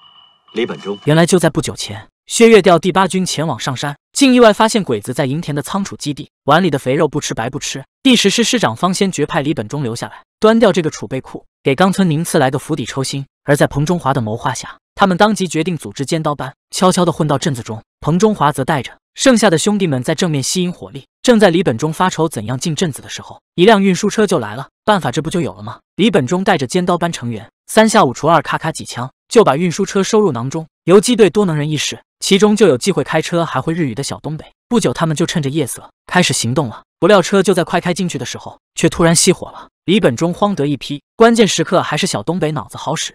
李本忠。原来就在不久前，薛岳调第八军前往上山，竟意外发现鬼子在营田的仓储基地。碗里的肥肉不吃白不吃。第十师师长方先觉派李本忠留下来，端掉这个储备库，给冈村宁次来个釜底抽薪。而在彭中华的谋划下，他们当即决定组织尖刀班，悄悄地混到镇子中。彭中华则带着剩下的兄弟们在正面吸引火力。正在李本忠发愁怎样进镇子的时候，一辆运输车就来了。办法这不就有了吗？李本忠带着尖刀班成员，三下五除二，咔咔几枪就把运输车收入囊中。游击队多能人异士，其中就有既会开车还会日语的小东北。不久，他们就趁着夜色开始行动了。不料车就在快开进去的时候，却突然熄火了。李本忠慌得一批，关键时刻还是小东北脑子好使。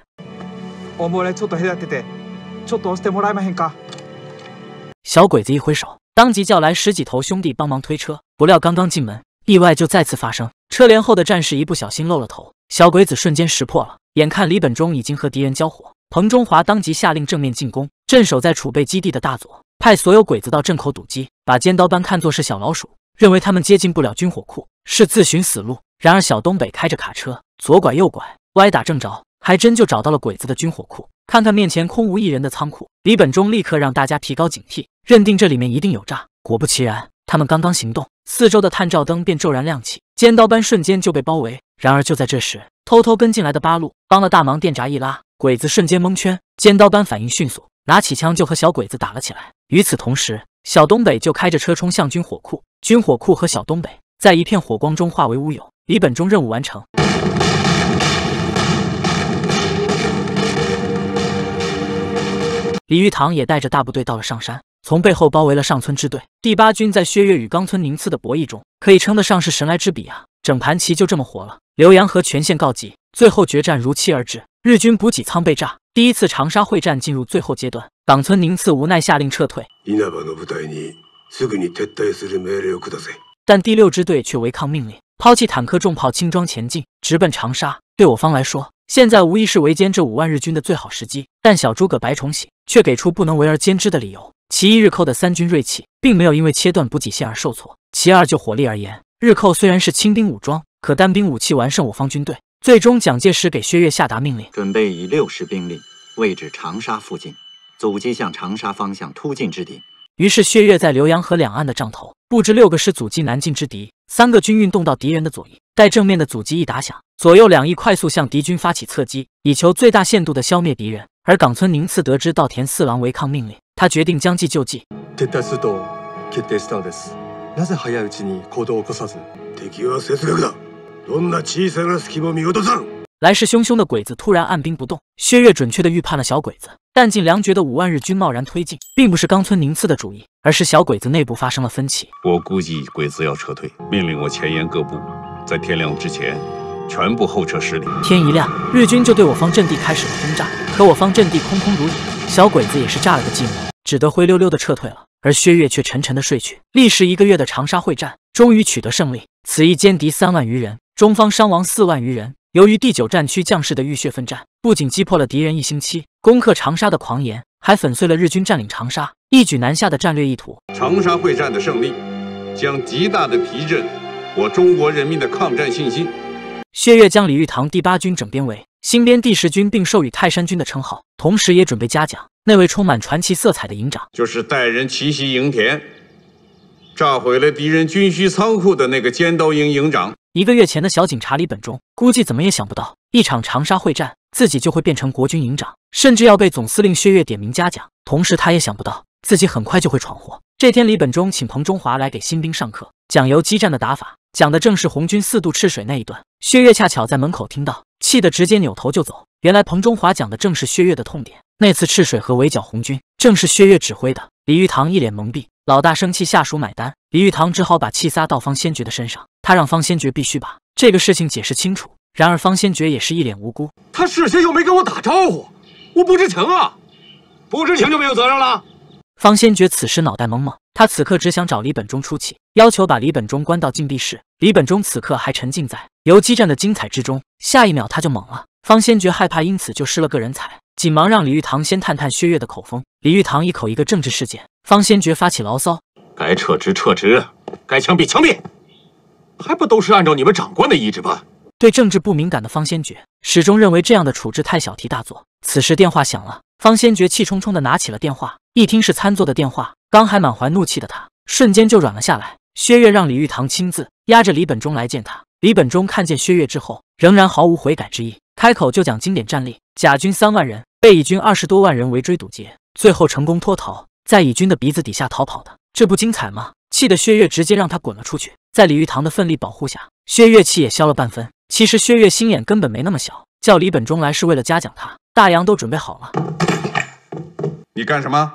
小鬼子一挥手，当即叫来十几头兄弟帮忙推车。不料刚刚进门，意外就再次发生。车帘后的战士一不小心露了头，小鬼子瞬间识破了。眼看李本忠已经和敌人交火，彭中华当即下令正面进攻。镇守在储备基地的大佐派所有鬼子到镇口堵击，把尖刀班看作是小老鼠，认为他们接近不了军火库是自寻死路。然而小东北开着卡车左拐右拐，歪打正着，还真就找到了鬼子的军火库。看看面前空无一人的仓库，李本忠立刻让大家提高警惕。认定这里面一定有诈，果不其然，他们刚刚行动，四周的探照灯便骤然亮起，尖刀班瞬间就被包围。然而就在这时，偷偷跟进来的八路帮了大忙，电闸一拉，鬼子瞬间蒙圈。尖刀班反应迅速，拿起枪就和小鬼子打了起来。与此同时，小东北就开着车冲向军火库，军火库和小东北在一片火光中化为乌有。李本忠任务完成，李玉堂也带着大部队到了上山。从背后包围了上村支队。第八军在薛岳与冈村宁次的博弈中，可以称得上是神来之笔啊！整盘棋就这么活了。浏阳河全线告急，最后决战如期而至。日军补给仓被炸，第一次长沙会战进入最后阶段。冈村宁次无奈下令撤退，但第六支队却违抗命令，抛弃坦克、重炮、轻装前进，直奔长沙。对我方来说，现在无疑是围歼这五万日军的最好时机，但小诸葛白崇禧却给出不能围而歼之的理由：其一，日寇的三军锐气并没有因为切断补给线而受挫；其二，就火力而言，日寇虽然是轻兵武装，可单兵武器完胜我方军队。最终，蒋介石给薛岳下达命令，准备以六十兵力位置长沙附近，阻击向长沙方向突进之敌。于是，薛岳在浏阳河两岸的仗头布置六个师阻击南进之敌，三个军运动到敌人的左翼。待正面的阻击一打响，左右两翼快速向敌军发起侧击，以求最大限度的消灭敌人。而冈村宁次得知稻田四郎违抗命令，他决定将计就计。来势汹汹的鬼子突然按兵不动，薛岳准确的预判了小鬼子弹尽粮绝的五万日军贸然推进，并不是冈村宁次的主意，而是小鬼子内部发生了分歧。我估计鬼子要撤退，命令我前沿各部。在天亮之前，全部后撤十里。天一亮，日军就对我方阵地开始了轰炸，可我方阵地空空如也，小鬼子也是炸了个寂寞，只得灰溜溜的撤退了。而薛岳却沉沉的睡去。历时一个月的长沙会战终于取得胜利，此役歼敌三万余人，中方伤亡四万余人。由于第九战区将士的浴血奋战，不仅击破了敌人一星期攻克长沙的狂言，还粉碎了日军占领长沙、一举南下的战略意图。长沙会战的胜利，将极大的提振。我中国人民的抗战信心。薛岳将李玉堂第八军整编为新编第十军，并授予泰山军的称号，同时也准备嘉奖那位充满传奇色彩的营长，就是带人奇袭营田，炸毁了敌人军需仓库的那个尖刀营营长。一个月前的小警察李本忠，估计怎么也想不到，一场长沙会战，自己就会变成国军营长，甚至要被总司令薛岳点名嘉奖。同时，他也想不到自己很快就会闯祸。这天，李本忠请彭中华来给新兵上课，讲游击战的打法。讲的正是红军四渡赤水那一段，薛岳恰巧在门口听到，气得直接扭头就走。原来彭中华讲的正是薛岳的痛点，那次赤水和围剿红军正是薛岳指挥的。李玉堂一脸懵逼，老大生气下属买单，李玉堂只好把气撒到方先觉的身上，他让方先觉必须把这个事情解释清楚。然而方先觉也是一脸无辜，他事先又没跟我打招呼，我不知情啊，不知情就没有责任了。方先觉此时脑袋懵懵，他此刻只想找李本忠出气，要求把李本忠关到禁闭室。李本忠此刻还沉浸在游击战的精彩之中，下一秒他就懵了。方先觉害怕因此就失了个人才，紧忙让李玉堂先探探薛岳的口风。李玉堂一口一个政治事件，方先觉发起牢骚：“该撤职撤职，该枪毙枪毙，还不都是按照你们长官的意志办？对政治不敏感的方先觉始终认为这样的处置太小题大做。此时电话响了，方先觉气冲冲地拿起了电话。一听是参座的电话，刚还满怀怒气的他，瞬间就软了下来。薛岳让李玉堂亲自压着李本忠来见他。李本忠看见薛岳之后，仍然毫无悔改之意，开口就讲经典战例：甲军三万人被乙军二十多万人围追堵截，最后成功脱逃，在乙军的鼻子底下逃跑的，这不精彩吗？气得薛岳直接让他滚了出去。在李玉堂的奋力保护下，薛岳气也消了半分。其实薛岳心眼根本没那么小，叫李本忠来是为了嘉奖他，大洋都准备好了。你干什么？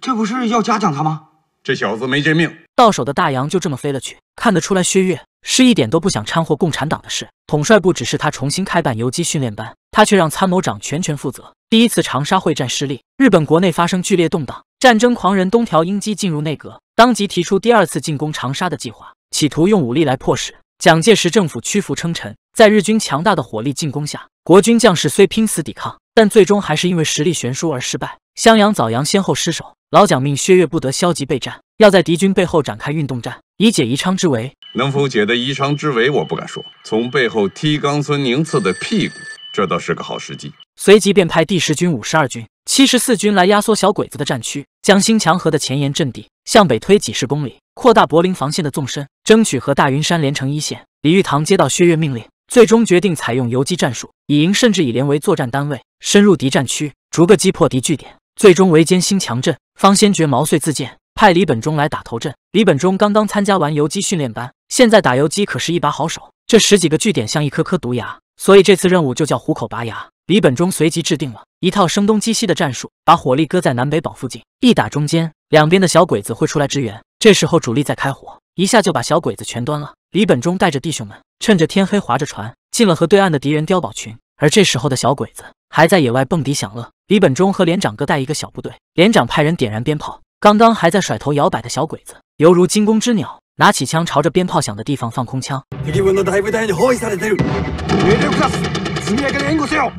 这不是要嘉奖他吗？这小子没见命，到手的大洋就这么飞了去。看得出来，薛岳是一点都不想掺和共产党的事。统帅部指示他，重新开办游击训练班，他却让参谋长全权负责。第一次长沙会战失利，日本国内发生剧烈动荡，战争狂人东条英机进入内阁，当即提出第二次进攻长沙的计划，企图用武力来迫使蒋介石政府屈服称臣。在日军强大的火力进攻下，国军将士虽拼死抵抗。但最终还是因为实力悬殊而失败。襄阳、枣阳先后失守，老蒋命薛岳不得消极备战，要在敌军背后展开运动战，以解宜昌之围。能否解得宜昌之围，我不敢说。从背后踢冈村宁次的屁股，这倒是个好时机。随即便派第十军、五十二军、七十四军来压缩小鬼子的战区，将新墙河的前沿阵地向北推几十公里，扩大柏林防线的纵深，争取和大云山连成一线。李玉堂接到薛岳命令。最终决定采用游击战术，以营甚至以连为作战单位，深入敌战区，逐个击破敌据点，最终围歼新强镇。方先觉毛遂自荐，派李本忠来打头阵。李本忠刚刚参加完游击训练班，现在打游击可是一把好手。这十几个据点像一颗颗毒牙，所以这次任务就叫“虎口拔牙”。李本忠随即制定了一套声东击西的战术，把火力搁在南北堡附近，一打中间，两边的小鬼子会出来支援，这时候主力在开火，一下就把小鬼子全端了。李本忠带着弟兄们趁着天黑划着船进了河对岸的敌人碉堡群，而这时候的小鬼子还在野外蹦迪享乐。李本忠和连长各带一个小部队，连长派人点燃鞭炮。刚刚还在甩头摇摆的小鬼子，犹如惊弓之鸟，拿起枪朝着鞭炮响的地方放空枪。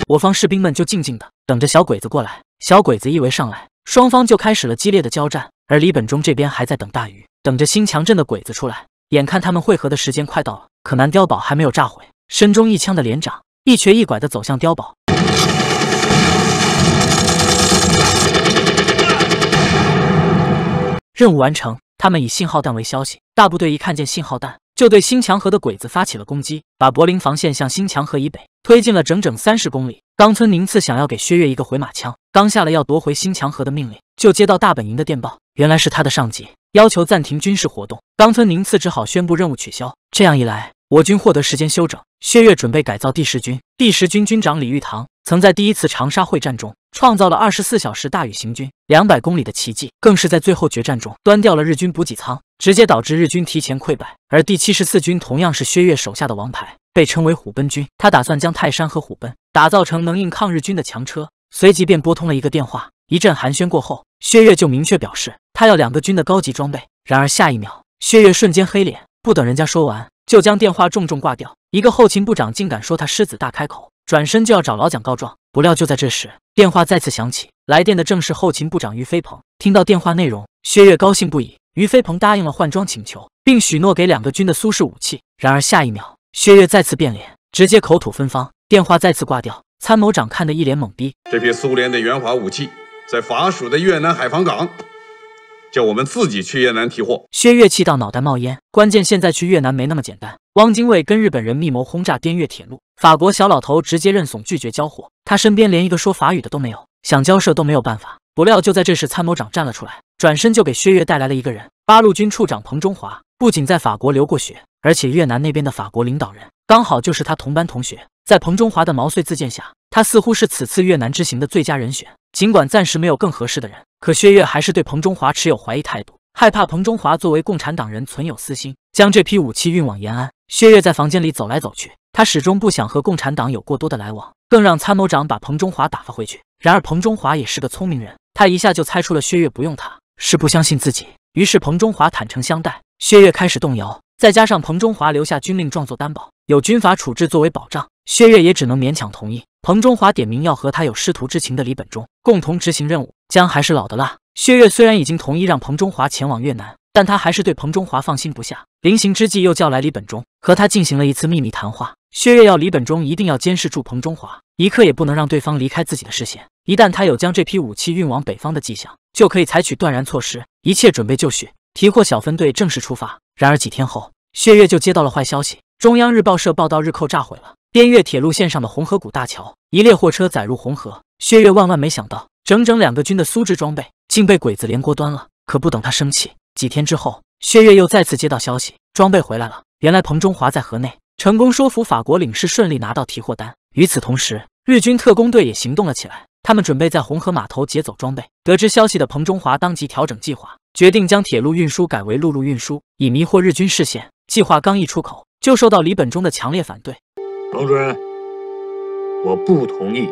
我方士兵们就静静的等着小鬼子过来。小鬼子一围上来，双方就开始了激烈的交战。而李本忠这边还在等大鱼，等着新墙镇的鬼子出来。眼看他们汇合的时间快到了，可南碉堡还没有炸毁。身中一枪的连长一瘸一拐的走向碉堡。任务完成，他们以信号弹为消息。大部队一看见信号弹，就对新强河的鬼子发起了攻击，把柏林防线向新强河以北推进了整整三十公里。冈村宁次想要给薛岳一个回马枪，刚下了要夺回新强河的命令，就接到大本营的电报。原来是他的上级要求暂停军事活动，冈村宁次只好宣布任务取消。这样一来，我军获得时间休整。薛岳准备改造第十军。第十军军长李玉堂曾在第一次长沙会战中创造了二十四小时大雨行军两百公里的奇迹，更是在最后决战中端掉了日军补给仓，直接导致日军提前溃败。而第七十四军同样是薛岳手下的王牌，被称为虎贲军。他打算将泰山和虎贲打造成能硬抗日军的强车。随即便拨通了一个电话，一阵寒暄过后。薛岳就明确表示，他要两个军的高级装备。然而下一秒，薛岳瞬间黑脸，不等人家说完，就将电话重重挂掉。一个后勤部长竟敢说他狮子大开口，转身就要找老蒋告状。不料就在这时，电话再次响起，来电的正是后勤部长于飞鹏。听到电话内容，薛岳高兴不已。于飞鹏答应了换装请求，并许诺给两个军的苏式武器。然而下一秒，薛岳再次变脸，直接口吐芬芳，电话再次挂掉。参谋长看得一脸懵逼。这批苏联的圆滑武器。在法属的越南海防港，叫我们自己去越南提货。薛岳气到脑袋冒烟，关键现在去越南没那么简单。汪精卫跟日本人密谋轰炸滇越铁路，法国小老头直接认怂，拒绝交货。他身边连一个说法语的都没有，想交涉都没有办法。不料就在这时，参谋长站了出来，转身就给薛岳带来了一个人——八路军处长彭中华。不仅在法国留过学，而且越南那边的法国领导人刚好就是他同班同学。在彭中华的毛遂自荐下，他似乎是此次越南之行的最佳人选，尽管暂时没有更合适的人，可薛岳还是对彭中华持有怀疑态度，害怕彭中华作为共产党人存有私心，将这批武器运往延安。薛岳在房间里走来走去，他始终不想和共产党有过多的来往，更让参谋长把彭中华打发回去。然而彭中华也是个聪明人，他一下就猜出了薛岳不用他是不相信自己，于是彭中华坦诚相待，薛岳开始动摇。再加上彭中华留下军令状做担保，有军法处置作为保障，薛岳也只能勉强同意。彭中华点名要和他有师徒之情的李本忠共同执行任务。姜还是老的辣。薛岳虽然已经同意让彭中华前往越南，但他还是对彭中华放心不下。临行之际，又叫来李本忠，和他进行了一次秘密谈话。薛岳要李本忠一定要监视住彭中华，一刻也不能让对方离开自己的视线。一旦他有将这批武器运往北方的迹象，就可以采取断然措施。一切准备就绪，提货小分队正式出发。然而几天后，薛岳就接到了坏消息：中央日报社报道，日寇炸毁了。滇越铁路线上的红河谷大桥，一列货车载入红河。薛岳万万没想到，整整两个军的苏制装备竟被鬼子连锅端了。可不等他生气，几天之后，薛岳又再次接到消息，装备回来了。原来彭中华在河内成功说服法国领事，顺利拿到提货单。与此同时，日军特工队也行动了起来，他们准备在红河码头劫走装备。得知消息的彭中华当即调整计划，决定将铁路运输改为陆路运输，以迷惑日军视线。计划刚一出口，就受到李本忠的强烈反对。彭主任，我不同意。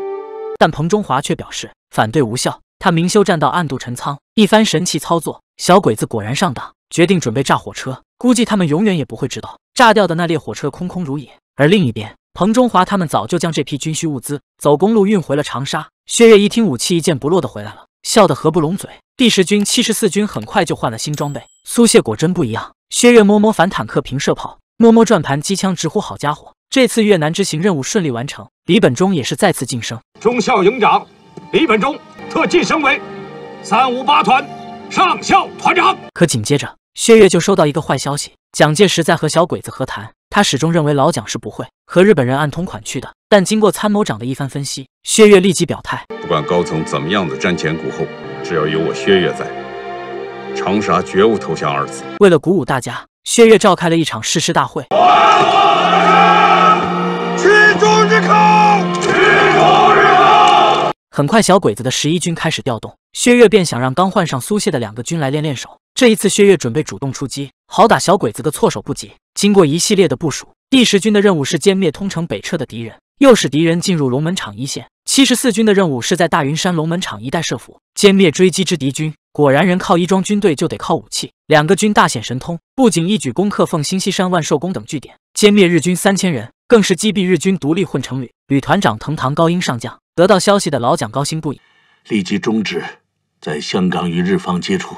但彭中华却表示反对无效。他明修栈道，暗度陈仓，一番神奇操作，小鬼子果然上当，决定准备炸火车。估计他们永远也不会知道，炸掉的那列火车空空如也。而另一边，彭中华他们早就将这批军需物资走公路运回了长沙。薛岳一听，武器一件不落的回来了，笑得合不拢嘴。第十军、七十四军很快就换了新装备。苏谢果真不一样。薛岳摸摸反坦克平射炮，摸摸转盘机枪，直呼好家伙！这次越南之行任务顺利完成，李本忠也是再次晋升中校营长。李本忠特晋升为三五八团上校团长。可紧接着，薛岳就收到一个坏消息：蒋介石在和小鬼子和谈。他始终认为老蒋是不会和日本人暗通款去的。但经过参谋长的一番分析，薛岳立即表态：不管高层怎么样的瞻前顾后，只要有我薛岳在，长沙绝无投降二字。为了鼓舞大家，薛岳召开了一场誓师大会。很快，小鬼子的十一军开始调动，薛岳便想让刚换上苏械的两个军来练练手。这一次，薛岳准备主动出击，好打小鬼子的措手不及。经过一系列的部署，第十军的任务是歼灭通城北撤的敌人，诱使敌人进入龙门场一线；七十四军的任务是在大云山龙门场一带设伏，歼灭追击之敌军。果然，人靠衣装军队就得靠武器。两个军大显神通，不仅一举攻克奉新西山万寿宫等据点，歼灭日军三千人。更是击毙日军独立混成旅旅团长藤堂高英上将。得到消息的老蒋高兴不已，立即终止在香港与日方接触，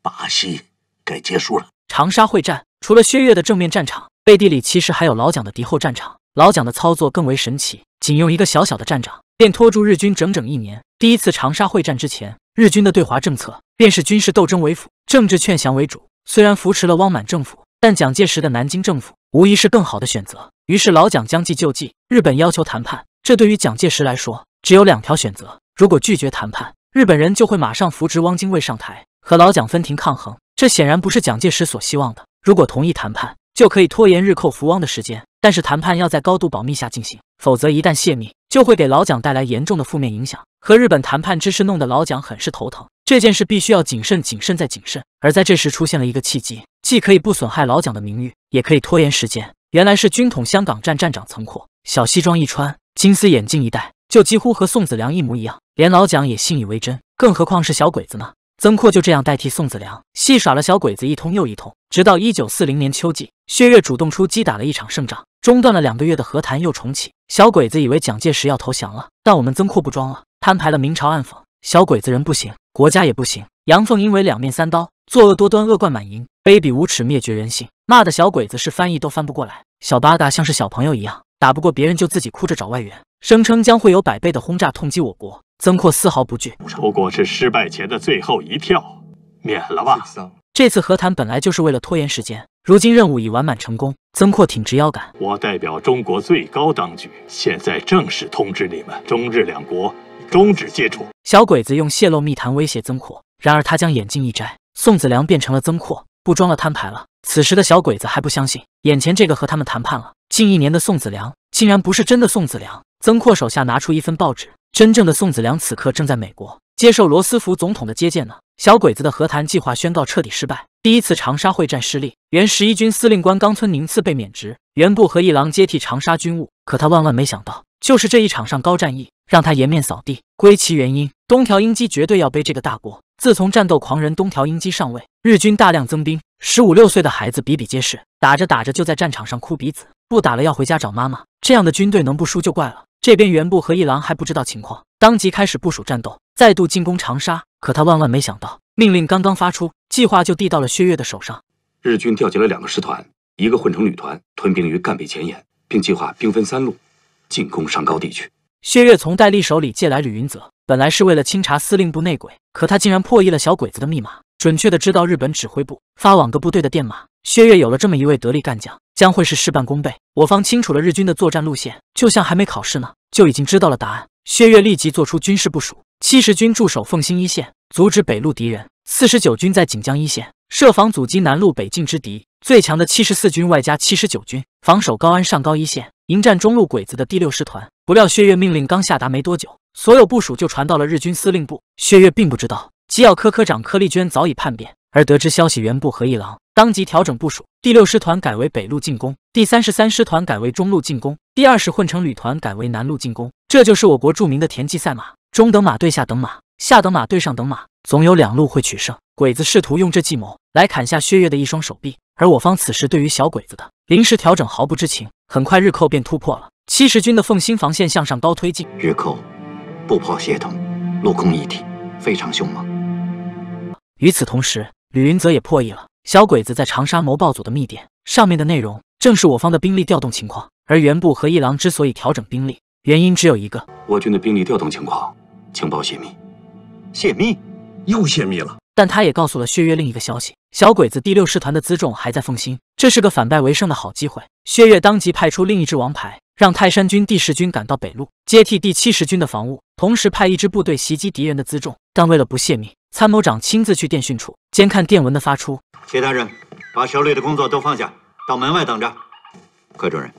把戏该结束了。长沙会战除了薛岳的正面战场，背地里其实还有老蒋的敌后战场。老蒋的操作更为神奇，仅用一个小小的战场便拖住日军整整一年。第一次长沙会战之前，日军的对华政策便是军事斗争为辅，政治劝降为主。虽然扶持了汪满政府，但蒋介石的南京政府。无疑是更好的选择。于是老蒋将计就计，日本要求谈判。这对于蒋介石来说，只有两条选择：如果拒绝谈判，日本人就会马上扶植汪精卫上台，和老蒋分庭抗衡。这显然不是蒋介石所希望的。如果同意谈判，就可以拖延日寇扶汪的时间。但是谈判要在高度保密下进行，否则一旦泄密，就会给老蒋带来严重的负面影响。和日本谈判之事弄得老蒋很是头疼，这件事必须要谨慎，谨慎再谨慎。而在这时出现了一个契机。既可以不损害老蒋的名誉，也可以拖延时间。原来是军统香港站站长曾扩，小西装一穿，金丝眼镜一戴，就几乎和宋子良一模一样，连老蒋也信以为真。更何况是小鬼子呢？曾扩就这样代替宋子良，戏耍了小鬼子一通又一通，直到一九四零年秋季，薛岳主动出击，打了一场胜仗，中断了两个月的和谈又重启。小鬼子以为蒋介石要投降了，但我们曾扩不装了，摊牌了。明朝暗讽小鬼子人不行，国家也不行，杨凤因为两面三刀，作恶多端，恶贯满盈。卑鄙无耻，灭绝人性！骂的小鬼子是翻译都翻不过来。小八嘎像是小朋友一样，打不过别人就自己哭着找外援，声称将会有百倍的轰炸痛击我国。曾扩丝毫不惧，不过是失败前的最后一跳，免了吧。这次和谈本来就是为了拖延时间，如今任务已完满成功。曾扩挺直腰杆，我代表中国最高当局，现在正式通知你们，中日两国终止接触。小鬼子用泄露密谈威胁曾扩，然而他将眼镜一摘，宋子良变成了曾扩。不装了，摊牌了。此时的小鬼子还不相信，眼前这个和他们谈判了近一年的宋子良，竟然不是真的宋子良。曾扩手下拿出一份报纸，真正的宋子良此刻正在美国接受罗斯福总统的接见呢。小鬼子的和谈计划宣告彻底失败，第一次长沙会战失利，原十一军司令官冈村宁次被免职，原部和一郎接替长沙军务。可他万万没想到，就是这一场上高战役，让他颜面扫地。归其原因，东条英机绝对要背这个大锅。自从战斗狂人东条英机上位，日军大量增兵，十五六岁的孩子比比皆是，打着打着就在战场上哭鼻子，不打了要回家找妈妈。这样的军队能不输就怪了。这边原部和一郎还不知道情况，当即开始部署战斗，再度进攻长沙。可他万万没想到，命令刚刚发出，计划就递到了薛岳的手上。日军调集了两个师团，一个混成旅团，屯兵于赣北前沿，并计划兵分三路，进攻上高地去。薛岳从戴笠手里借来吕云泽，本来是为了清查司令部内鬼，可他竟然破译了小鬼子的密码，准确的知道日本指挥部发往各部队的电码。薛岳有了这么一位得力干将，将会是事半功倍。我方清楚了日军的作战路线，就像还没考试呢，就已经知道了答案。薛岳立即做出军事部署：七十军驻守奉新一线，阻止北路敌人；四十九军在锦江一线设防，阻击南路北进之敌。最强的七十四军外加七十九军防守高安上高一线，迎战中路鬼子的第六师团。不料薛岳命令刚下达没多久，所有部署就传到了日军司令部。薛岳并不知道机要科科长柯丽娟早已叛变，而得知消息，原部和一郎当即调整部署：第六师团改为北路进攻，第三十三师团改为中路进攻，第二十混成旅团改为南路进攻。这就是我国著名的田忌赛马，中等马对下等马，下等马对上等马，总有两路会取胜。鬼子试图用这计谋来砍下薛岳的一双手臂。而我方此时对于小鬼子的临时调整毫不知情，很快日寇便突破了七十军的奉新防线，向上高推进。日寇步炮协同，陆空一体，非常凶猛。与此同时，吕云泽也破译了小鬼子在长沙谋报组的密电，上面的内容正是我方的兵力调动情况。而原部和一郎之所以调整兵力，原因只有一个：我军的兵力调动情况情报泄密，泄密，又泄密了。但他也告诉了薛岳另一个消息。小鬼子第六师团的辎重还在奉新，这是个反败为胜的好机会。薛岳当即派出另一支王牌，让泰山军第十军赶到北路，接替第七十军的防务，同时派一支部队袭击敌人的辎重。但为了不泄密，参谋长亲自去电讯处监看电文的发出。其他人把手里的工作都放下，到门外等着。柯主任，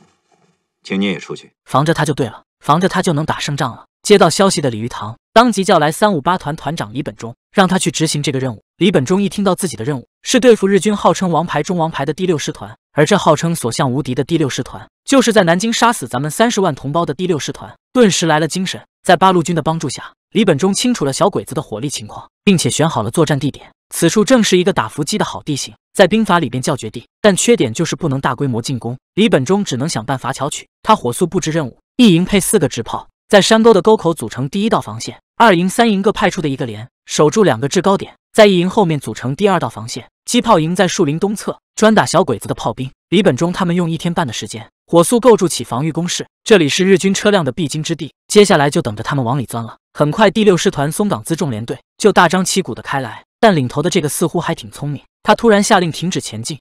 请你也出去。防着他就对了，防着他就能打胜仗了。接到消息的李玉堂当即叫来三五八团团长李本忠，让他去执行这个任务。李本忠一听到自己的任务是对付日军号称王牌中王牌的第六师团，而这号称所向无敌的第六师团，就是在南京杀死咱们三十万同胞的第六师团，顿时来了精神。在八路军的帮助下，李本忠清楚了小鬼子的火力情况，并且选好了作战地点。此处正是一个打伏击的好地形，在兵法里边叫绝地，但缺点就是不能大规模进攻。李本忠只能想办法巧取。他火速布置任务：一营配四个直炮，在山沟的沟口组成第一道防线；二营、三营各派出的一个连，守住两个制高点。在一营后面组成第二道防线，机炮营在树林东侧，专打小鬼子的炮兵。李本忠他们用一天半的时间，火速构筑起防御工事。这里是日军车辆的必经之地，接下来就等着他们往里钻了。很快，第六师团松岗辎重联队就大张旗鼓的开来，但领头的这个似乎还挺聪明，他突然下令停止前进。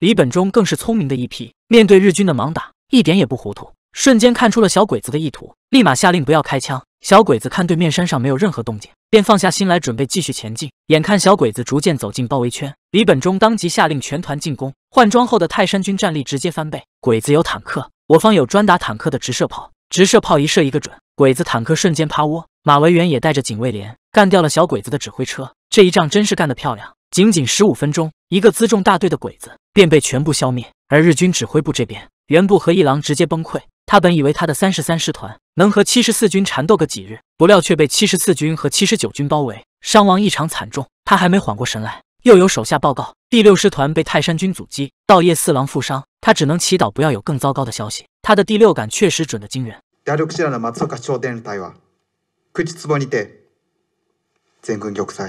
李本忠更是聪明的一批，面对日军的盲打，一点也不糊涂。瞬间看出了小鬼子的意图，立马下令不要开枪。小鬼子看对面山上没有任何动静，便放下心来，准备继续前进。眼看小鬼子逐渐走进包围圈，李本忠当即下令全团进攻。换装后的泰山军战力直接翻倍。鬼子有坦克，我方有专打坦克的直射炮，直射炮一射一个准，鬼子坦克瞬间趴窝。马维元也带着警卫连干掉了小鬼子的指挥车，这一仗真是干得漂亮。仅仅十五分钟，一个辎重大队的鬼子便被全部消灭。而日军指挥部这边，原部和一郎直接崩溃。他本以为他的三十三师团能和七十四军缠斗个几日，不料却被七十四军和七十九军包围，伤亡异常惨重。他还没缓过神来，又有手下报告第六师团被泰山军阻击，道叶四郎负伤。他只能祈祷不要有更糟糕的消息。他的第六感确实准得惊人。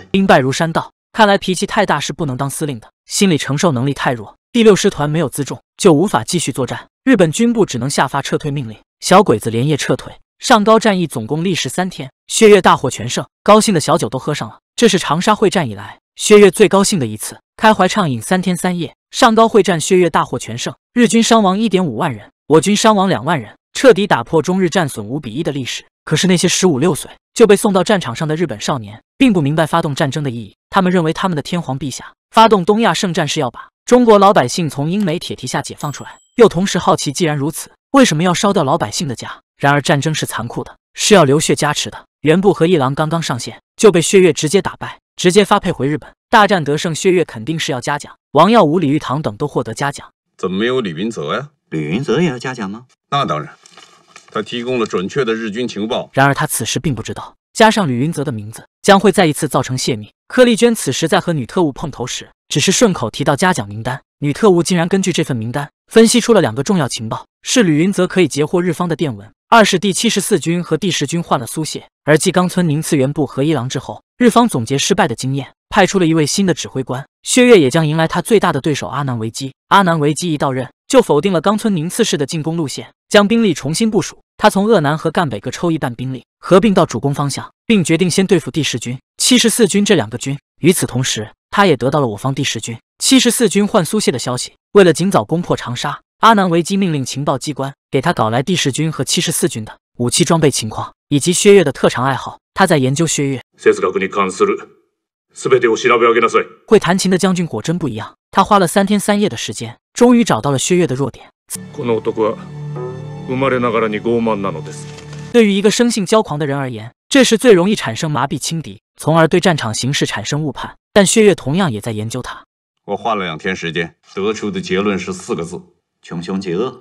兵败如山倒，看来脾气太大是不能当司令的，心理承受能力太弱。第六师团没有辎重，就无法继续作战。日本军部只能下发撤退命令，小鬼子连夜撤退。上高战役总共历时三天，薛岳大获全胜，高兴的小酒都喝上了。这是长沙会战以来薛岳最高兴的一次，开怀畅饮三天三夜。上高会战，薛岳大获全胜，日军伤亡一点五万人，我军伤亡两万人，彻底打破中日战损五比一的历史。可是那些十五六岁就被送到战场上的日本少年，并不明白发动战争的意义，他们认为他们的天皇陛下发动东亚圣战是要把。中国老百姓从英美铁蹄下解放出来，又同时好奇，既然如此，为什么要烧掉老百姓的家？然而战争是残酷的，是要流血加持的。原布和一郎刚刚上线就被血月直接打败，直接发配回日本。大战得胜，血月肯定是要嘉奖，王耀武、李玉堂等都获得嘉奖。怎么没有李云泽呀？李云泽也要嘉奖吗？那当然，他提供了准确的日军情报。然而他此时并不知道，加上李云泽的名字，将会再一次造成泄密。柯丽娟此时在和女特务碰头时。只是顺口提到嘉奖名单，女特务竟然根据这份名单分析出了两个重要情报：是吕云泽可以截获日方的电文；二是第七十四军和第十军换了苏谢，而继冈村宁次元部和一郎之后，日方总结失败的经验，派出了一位新的指挥官。薛岳也将迎来他最大的对手阿南维基。阿南维基一到任，就否定了冈村宁次式的进攻路线，将兵力重新部署。他从鄂南和赣北各抽一半兵力，合并到主攻方向，并决定先对付第十军、七十四军这两个军。与此同时，他也得到了我方第十军、七十四军换苏谢的消息。为了尽早攻破长沙，阿南维基命令情报机关给他搞来第十军和七十四军的武器装备情况，以及薛岳的特长爱好。他在研究薛岳。会弹琴的将军果真不一样。他花了三天三夜的时间，终于找到了薛岳的弱点。对于一个生性骄狂的人而言，这是最容易产生麻痹轻敌，从而对战场形势产生误判。但血月同样也在研究他。我花了两天时间，得出的结论是四个字：穷凶极恶，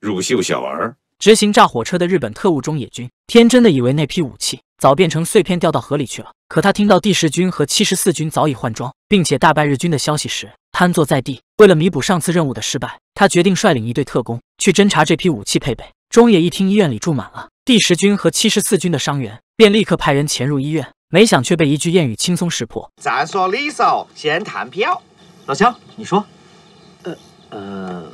乳臭小儿。执行炸火车的日本特务中野君，天真的以为那批武器早变成碎片掉到河里去了。可他听到第十军和七十四军早已换装，并且大败日军的消息时，瘫坐在地。为了弥补上次任务的失败，他决定率领一队特工去侦查这批武器配备。中野一听医院里住满了第十军和七十四军的伤员，便立刻派人潜入医院。没想却被一句谚语轻松识破。咱说礼数，先谈票。老乡，你说？呃呃，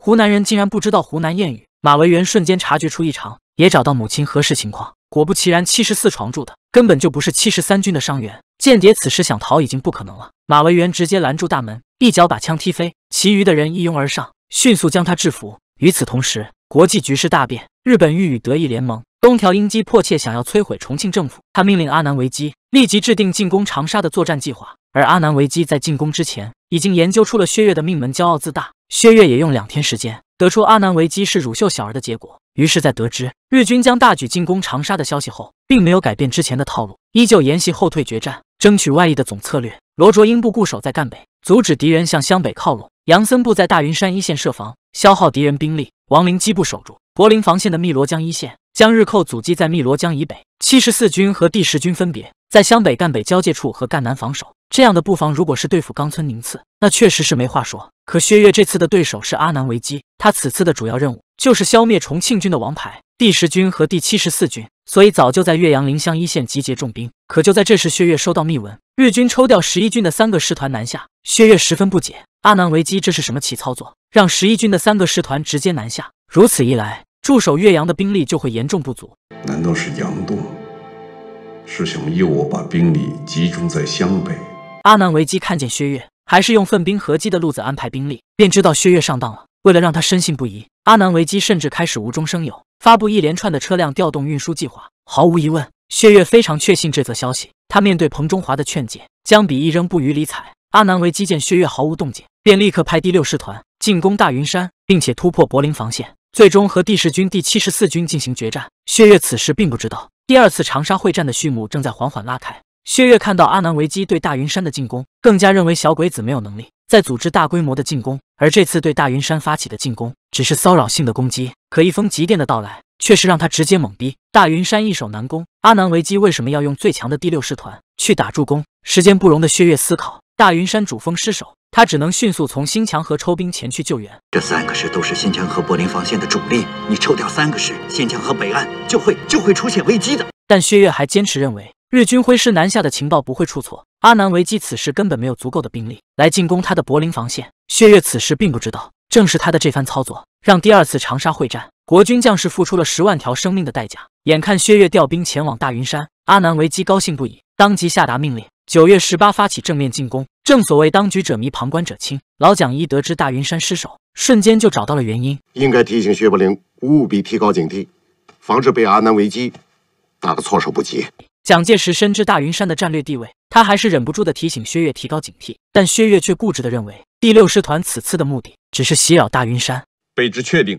湖南人竟然不知道湖南谚语。马维元瞬间察觉出异常，也找到母亲核实情况。果不其然，七十四床住的，根本就不是七十三军的伤员。间谍此时想逃已经不可能了。马维元直接拦住大门，一脚把枪踢飞，其余的人一拥而上，迅速将他制服。与此同时，国际局势大变，日本欲与德意联盟。东条英机迫切想要摧毁重庆政府，他命令阿南惟基立即制定进攻长沙的作战计划。而阿南惟基在进攻之前，已经研究出了薛岳的命门——骄傲自大。薛岳也用两天时间得出阿南惟基是乳臭小儿的结果。于是，在得知日军将大举进攻长沙的消息后，并没有改变之前的套路，依旧沿袭后退决战、争取外力的总策略。罗卓英部固守在赣北，阻止敌人向湘北靠拢；杨森部在大云山一线设防，消耗敌人兵力；王陵基部守住柏林防线的汨罗江一线。将日寇阻击在汨罗江以北，七十四军和第十军分别在湘北、赣北交界处和赣南防守。这样的布防，如果是对付冈村宁次，那确实是没话说。可薛岳这次的对手是阿南惟基，他此次的主要任务就是消灭重庆军的王牌第十军和第七十四军，所以早就在岳阳、临湘一线集结重兵。可就在这时，薛岳收到密文，日军抽调十一军的三个师团南下。薛岳十分不解，阿南惟基这是什么奇操作，让十一军的三个师团直接南下？如此一来。驻守岳阳的兵力就会严重不足。难道是杨栋是想诱我把兵力集中在湘北？阿南维基看见薛岳还是用分兵合击的路子安排兵力，便知道薛岳上当了。为了让他深信不疑，阿南维基甚至开始无中生有，发布一连串的车辆调动运输计划。毫无疑问，薛岳非常确信这则消息。他面对彭中华的劝解，将笔一扔不予理睬。阿南维基见薛岳毫无动静，便立刻派第六师团进攻大云山，并且突破柏林防线。最终和第十军、第七十四军进行决战。薛岳此时并不知道，第二次长沙会战的序幕正在缓缓拉开。薛岳看到阿南维基对大云山的进攻，更加认为小鬼子没有能力再组织大规模的进攻。而这次对大云山发起的进攻，只是骚扰性的攻击。可一封急电的到来，却是让他直接懵逼。大云山易守难攻，阿南维基为什么要用最强的第六师团去打助攻？时间不容的薛岳思考，大云山主峰失守。他只能迅速从新墙河抽兵前去救援。这三个师都是新墙河柏林防线的主力，你抽掉三个师，新墙河北岸就会就会出现危机的。但薛岳还坚持认为，日军挥师南下的情报不会出错。阿南维基此时根本没有足够的兵力来进攻他的柏林防线。薛岳此时并不知道，正是他的这番操作，让第二次长沙会战国军将士付出了十万条生命的代价。眼看薛岳调兵前往大云山，阿南维基高兴不已，当即下达命令。九月十八发起正面进攻。正所谓当局者迷，旁观者清。老蒋一得知大云山失守，瞬间就找到了原因。应该提醒薛伯陵务必提高警惕，防止被阿南危机打个措手不及。蒋介石深知大云山的战略地位，他还是忍不住的提醒薛岳提高警惕。但薛岳却固执的认为，第六师团此次的目的只是袭扰大云山。卑职确定，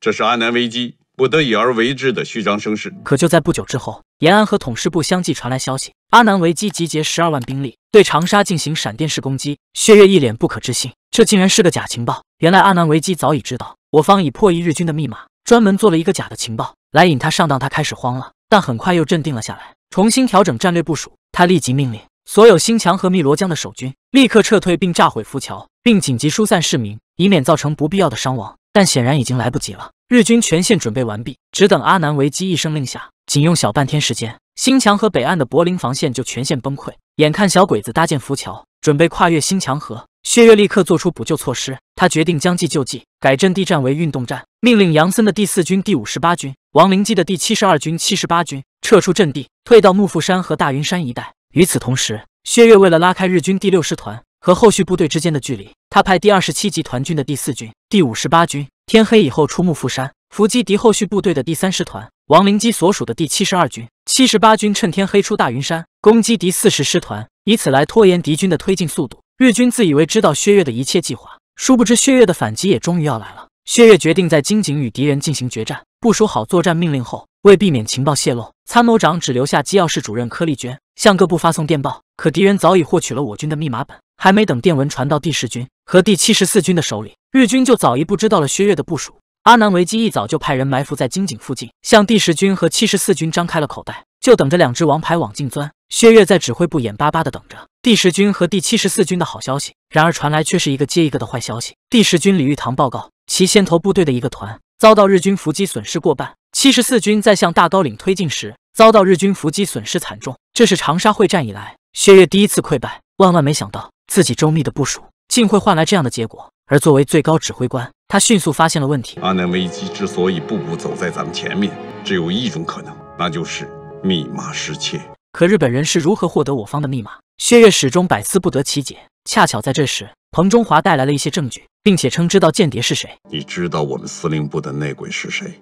这是阿南危机不得已而为之的虚张声势。可就在不久之后，延安和统师部相继传来消息。阿南维基集结十二万兵力，对长沙进行闪电式攻击。薛岳一脸不可置信，这竟然是个假情报！原来阿南维基早已知道我方已破译日军的密码，专门做了一个假的情报来引他上当。他开始慌了，但很快又镇定了下来，重新调整战略部署。他立即命令所有新墙和汨罗江的守军立刻撤退，并炸毁浮桥，并紧急疏散市民，以免造成不必要的伤亡。但显然已经来不及了，日军全线准备完毕，只等阿南维基一声令下，仅用小半天时间。新墙河北岸的柏林防线就全线崩溃。眼看小鬼子搭建浮桥，准备跨越新墙河，薛岳立刻做出补救措施。他决定将计就计，改阵地战为运动战，命令杨森的第四军、第五十八军、王灵基的第七十二军、七十八军撤出阵地，退到幕阜山和大云山一带。与此同时，薛岳为了拉开日军第六师团和后续部队之间的距离，他派第二十七集团军的第四军、第五十八军天黑以后出幕阜山，伏击敌后续部队的第三师团。王灵基所属的第七十二军、七十八军趁天黑出大云山攻击敌四十师团，以此来拖延敌军的推进速度。日军自以为知道薛岳的一切计划，殊不知薛岳的反击也终于要来了。薛岳决定在金井与敌人进行决战。部署好作战命令后，为避免情报泄露，参谋长只留下机要室主任柯丽娟向各部发送电报。可敌人早已获取了我军的密码本，还没等电文传到第十军和第七十四军的手里，日军就早一步知道了薛岳的部署。阿南维基一早就派人埋伏在金井附近，向第十军和七十四军张开了口袋，就等着两只王牌往进钻。薛岳在指挥部眼巴巴地等着第十军和第七十四军的好消息，然而传来却是一个接一个的坏消息。第十军李玉堂报告，其先头部队的一个团遭到日军伏击，损失过半；七十四军在向大高岭推进时遭到日军伏击，损失惨重。这是长沙会战以来薛岳第一次溃败，万万没想到自己周密的部署竟会换来这样的结果。而作为最高指挥官，他迅速发现了问题。阿南危机之所以步步走在咱们前面，只有一种可能，那就是密码失窃。可日本人是如何获得我方的密码？薛岳始终百思不得其解。恰巧在这时，彭中华带来了一些证据，并且称知道间谍是谁。你知道我们司令部的内鬼是谁？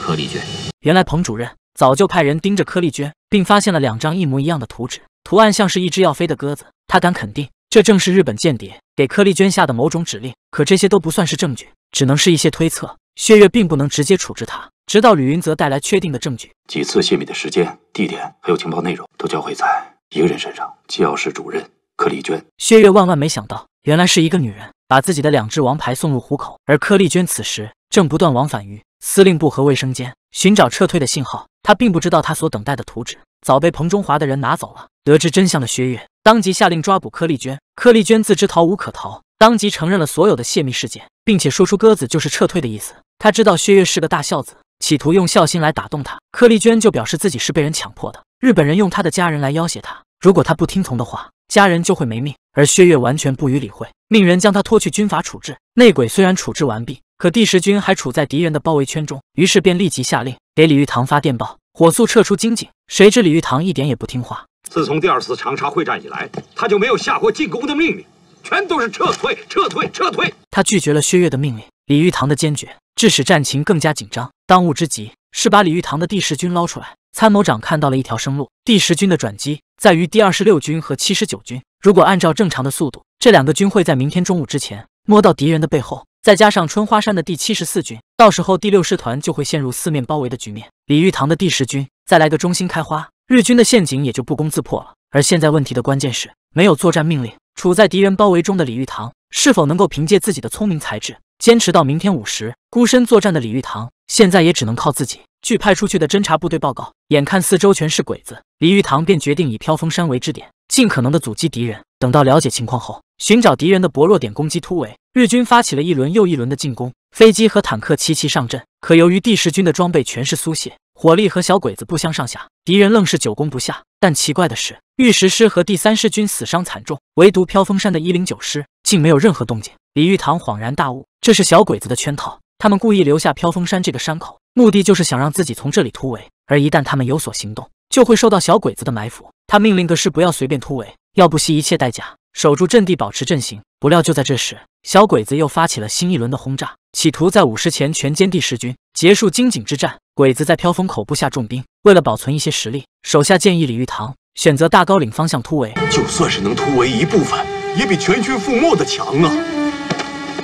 柯丽娟。原来彭主任早就派人盯着柯丽娟，并发现了两张一模一样的图纸，图案像是一只要飞的鸽子。他敢肯定。这正是日本间谍给柯丽娟下的某种指令，可这些都不算是证据，只能是一些推测。薛岳并不能直接处置他，直到吕云泽带来确定的证据。几次泄密的时间、地点，还有情报内容，都交汇在一个人身上——机要室主任柯丽娟。薛岳万万没想到，原来是一个女人把自己的两只王牌送入虎口。而柯丽娟此时正不断往返于司令部和卫生间，寻找撤退的信号。她并不知道，她所等待的图纸早被彭中华的人拿走了。得知真相的薛岳。当即下令抓捕柯丽娟。柯丽娟自知逃无可逃，当即承认了所有的泄密事件，并且说出“鸽子”就是撤退的意思。他知道薛岳是个大孝子，企图用孝心来打动他。柯丽娟就表示自己是被人强迫的，日本人用他的家人来要挟他，如果他不听从的话，家人就会没命。而薛岳完全不予理会，命人将他拖去军法处置。内鬼虽然处置完毕，可第十军还处在敌人的包围圈中，于是便立即下令给李玉堂发电报，火速撤出金井。谁知李玉堂一点也不听话。自从第二次长沙会战以来，他就没有下过进攻的命令，全都是撤退、撤退、撤退。他拒绝了薛岳的命令，李玉堂的坚决，致使战情更加紧张。当务之急是把李玉堂的第十军捞出来。参谋长看到了一条生路：第十军的转机在于第二十六军和七十九军。如果按照正常的速度，这两个军会在明天中午之前摸到敌人的背后，再加上春花山的第七十四军，到时候第六师团就会陷入四面包围的局面。李玉堂的第十军再来个中心开花。日军的陷阱也就不攻自破了。而现在问题的关键是，没有作战命令，处在敌人包围中的李玉堂是否能够凭借自己的聪明才智坚持到明天午时？孤身作战的李玉堂现在也只能靠自己。据派出去的侦察部队报告，眼看四周全是鬼子，李玉堂便决定以飘风山为支点，尽可能的阻击敌人。等到了解情况后，寻找敌人的薄弱点攻击突围。日军发起了一轮又一轮的进攻，飞机和坦克齐齐上阵。可由于第十军的装备全是苏械。火力和小鬼子不相上下，敌人愣是久攻不下。但奇怪的是，玉石师和第三师军死伤惨重，唯独飘风山的一零九师竟没有任何动静。李玉堂恍然大悟，这是小鬼子的圈套，他们故意留下飘风山这个山口，目的就是想让自己从这里突围。而一旦他们有所行动，就会受到小鬼子的埋伏。他命令各师不要随便突围，要不惜一切代价守住阵地，保持阵型。不料，就在这时，小鬼子又发起了新一轮的轰炸，企图在午时前全歼第十军，结束金井之战。鬼子在飘风口布下重兵，为了保存一些实力，手下建议李玉堂选择大高岭方向突围。就算是能突围一部分，也比全军覆没的强啊！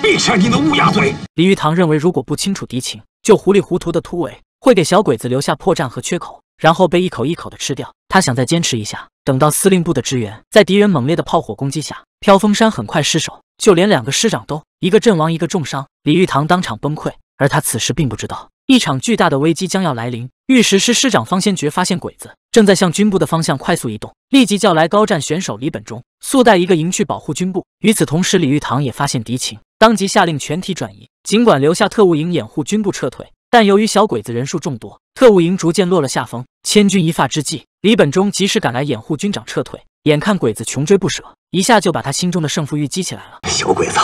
闭上你的乌鸦嘴！李玉堂认为，如果不清楚敌情，就糊里糊涂的突围，会给小鬼子留下破绽和缺口，然后被一口一口的吃掉。他想再坚持一下，等到司令部的支援。在敌人猛烈的炮火攻击下，飘风山很快失守，就连两个师长都一个阵亡，一个重伤。李玉堂当场崩溃。而他此时并不知道，一场巨大的危机将要来临。御石师师长方先觉发现鬼子正在向军部的方向快速移动，立即叫来高战选手李本忠，速带一个营去保护军部。与此同时，李玉堂也发现敌情，当即下令全体转移。尽管留下特务营掩护军部撤退，但由于小鬼子人数众多，特务营逐渐落了下风。千钧一发之际，李本忠及时赶来掩护军长撤退。眼看鬼子穷追不舍，一下就把他心中的胜负欲激起来了。小鬼子，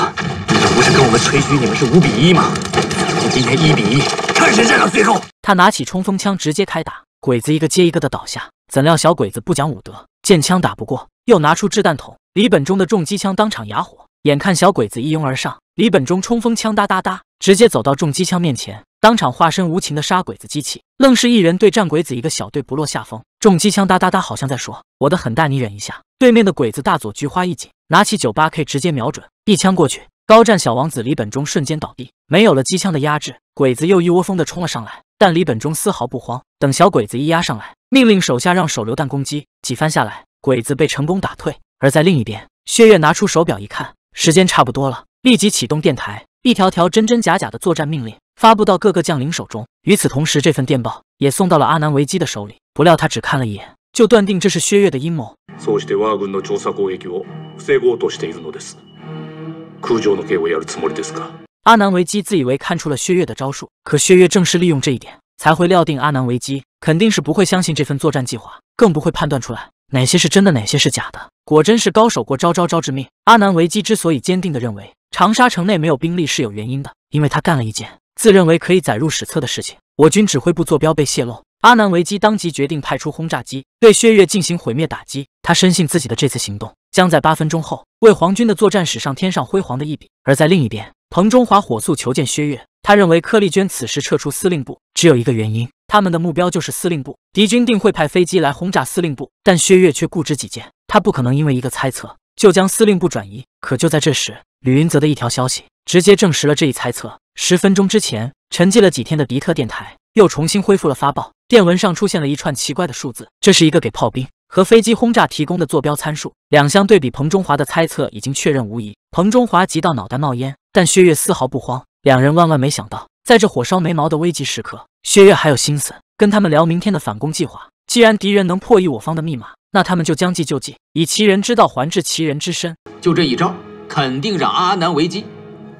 你不是跟我们吹嘘你们是五比一吗？今天一比一，看谁站到最后。他拿起冲锋枪直接开打，鬼子一个接一个的倒下。怎料小鬼子不讲武德，见枪打不过，又拿出掷弹筒。李本忠的重机枪当场哑火。眼看小鬼子一拥而上，李本忠冲锋枪哒哒哒，直接走到重机枪面前，当场化身无情的杀鬼子机器，愣是一人对战鬼子一个小队不落下风。重机枪哒哒哒，好像在说我的很大，你忍一下。对面的鬼子大佐菊花一紧，拿起 98K 直接瞄准，一枪过去。高战小王子李本忠瞬间倒地，没有了机枪的压制，鬼子又一窝蜂的冲了上来。但李本忠丝毫不慌，等小鬼子一压上来，命令手下让手榴弹攻击。几番下来，鬼子被成功打退。而在另一边，薛岳拿出手表一看，时间差不多了，立即启动电台，一条条真真假假的作战命令发布到各个将领手中。与此同时，这份电报也送到了阿南维基的手里。不料他只看了一眼，就断定这是薛岳的阴谋。空城的戏我演つもりですか？阿南维基自以为看出了薛岳的招数，可薛岳正是利用这一点，才会料定阿南维基肯定是不会相信这份作战计划，更不会判断出来哪些是真的，哪些是假的。果真是高手过招，招招致命。阿南维基之所以坚定的认为长沙城内没有兵力是有原因的，因为他干了一件自认为可以载入史册的事情：我军指挥部坐标被泄露。阿南维基当即决定派出轰炸机对薛岳进行毁灭打击。他深信自己的这次行动。将在八分钟后为皇军的作战史上添上辉煌的一笔。而在另一边，彭中华火速求见薛岳，他认为柯丽娟此时撤出司令部只有一个原因，他们的目标就是司令部，敌军定会派飞机来轰炸司令部。但薛岳却固执己见，他不可能因为一个猜测就将司令部转移。可就在这时，吕云泽的一条消息直接证实了这一猜测。十分钟之前，沉寂了几天的敌特电台又重新恢复了发报，电文上出现了一串奇怪的数字，这是一个给炮兵。和飞机轰炸提供的坐标参数两相对比，彭中华的猜测已经确认无疑。彭中华急到脑袋冒烟，但薛岳丝毫不慌。两人万万没想到，在这火烧眉毛的危急时刻，薛岳还有心思跟他们聊明天的反攻计划。既然敌人能破译我方的密码，那他们就将计就计，以其人之道还治其人之身。就这一招，肯定让阿南维基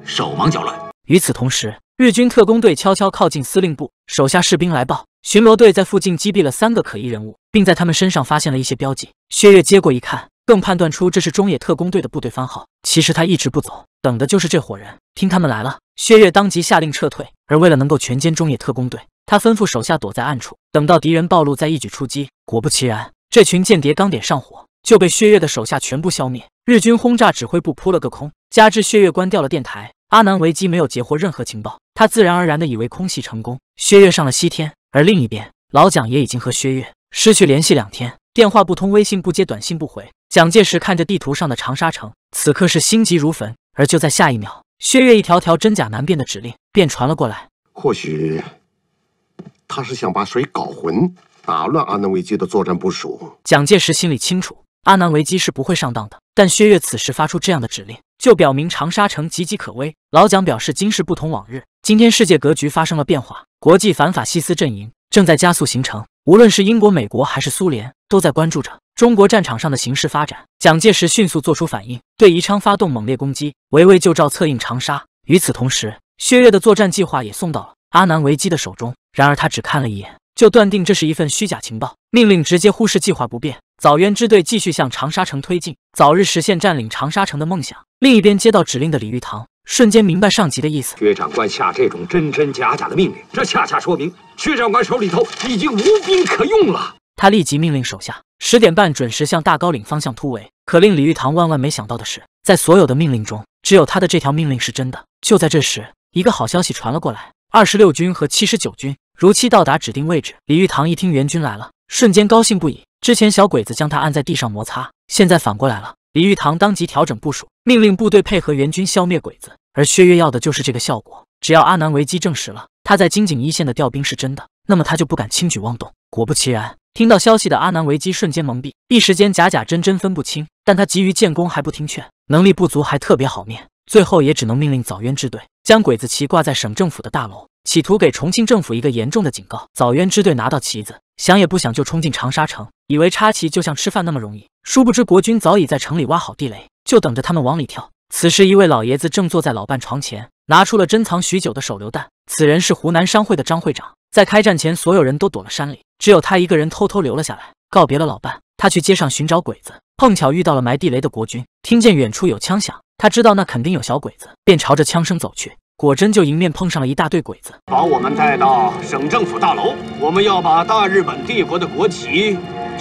手忙脚乱。与此同时，日军特工队悄悄靠近司令部，手下士兵来报。巡逻队在附近击毙了三个可疑人物，并在他们身上发现了一些标记。薛岳接过一看，更判断出这是中野特工队的部队番号。其实他一直不走，等的就是这伙人。听他们来了，薛岳当即下令撤退。而为了能够全歼中野特工队，他吩咐手下躲在暗处，等到敌人暴露再一举出击。果不其然，这群间谍刚点上火，就被薛岳的手下全部消灭。日军轰炸指挥部扑了个空，加之薛岳关掉了电台，阿南维基没有截获任何情报，他自然而然的以为空袭成功。薛岳上了西天。而另一边，老蒋也已经和薛岳失去联系两天，电话不通，微信不接，短信不回。蒋介石看着地图上的长沙城，此刻是心急如焚。而就在下一秒，薛岳一条条真假难辨的指令便传了过来。或许他是想把水搞浑，打乱阿南维机的作战部署。蒋介石心里清楚，阿南维机是不会上当的。但薛岳此时发出这样的指令，就表明长沙城岌岌可危。老蒋表示，今时不同往日，今天世界格局发生了变化。国际反法西斯阵营正在加速形成，无论是英国、美国还是苏联，都在关注着中国战场上的形势发展。蒋介石迅速做出反应，对宜昌发动猛烈攻击，围魏救赵，策应长沙。与此同时，薛岳的作战计划也送到了阿南维基的手中。然而，他只看了一眼，就断定这是一份虚假情报，命令直接忽视计划不变。枣渊支队继续向长沙城推进，早日实现占领长沙城的梦想。另一边，接到指令的李玉堂。瞬间明白上级的意思。薛长官下这种真真假假的命令，这恰恰说明薛长官手里头已经无兵可用了。他立即命令手下十点半准时向大高岭方向突围。可令李玉堂万万没想到的是，在所有的命令中，只有他的这条命令是真的。就在这时，一个好消息传了过来：二十六军和七十九军如期到达指定位置。李玉堂一听援军来了，瞬间高兴不已。之前小鬼子将他按在地上摩擦，现在反过来了。李玉堂当即调整部署，命令部队配合援军消灭鬼子。而薛岳要的就是这个效果。只要阿南维基证实了他在金井一线的调兵是真的，那么他就不敢轻举妄动。果不其然，听到消息的阿南维基瞬间懵逼，一时间假假真真分不清。但他急于建功，还不听劝，能力不足还特别好面最后也只能命令早渊支队将鬼子旗挂在省政府的大楼，企图给重庆政府一个严重的警告。早渊支队拿到旗子，想也不想就冲进长沙城，以为插旗就像吃饭那么容易。殊不知，国军早已在城里挖好地雷，就等着他们往里跳。此时，一位老爷子正坐在老伴床前，拿出了珍藏许久的手榴弹。此人是湖南商会的张会长。在开战前，所有人都躲了山里，只有他一个人偷偷留了下来，告别了老伴。他去街上寻找鬼子，碰巧遇到了埋地雷的国军。听见远处有枪响，他知道那肯定有小鬼子，便朝着枪声走去。果真，就迎面碰上了一大队鬼子，把我们带到省政府大楼。我们要把大日本帝国的国旗。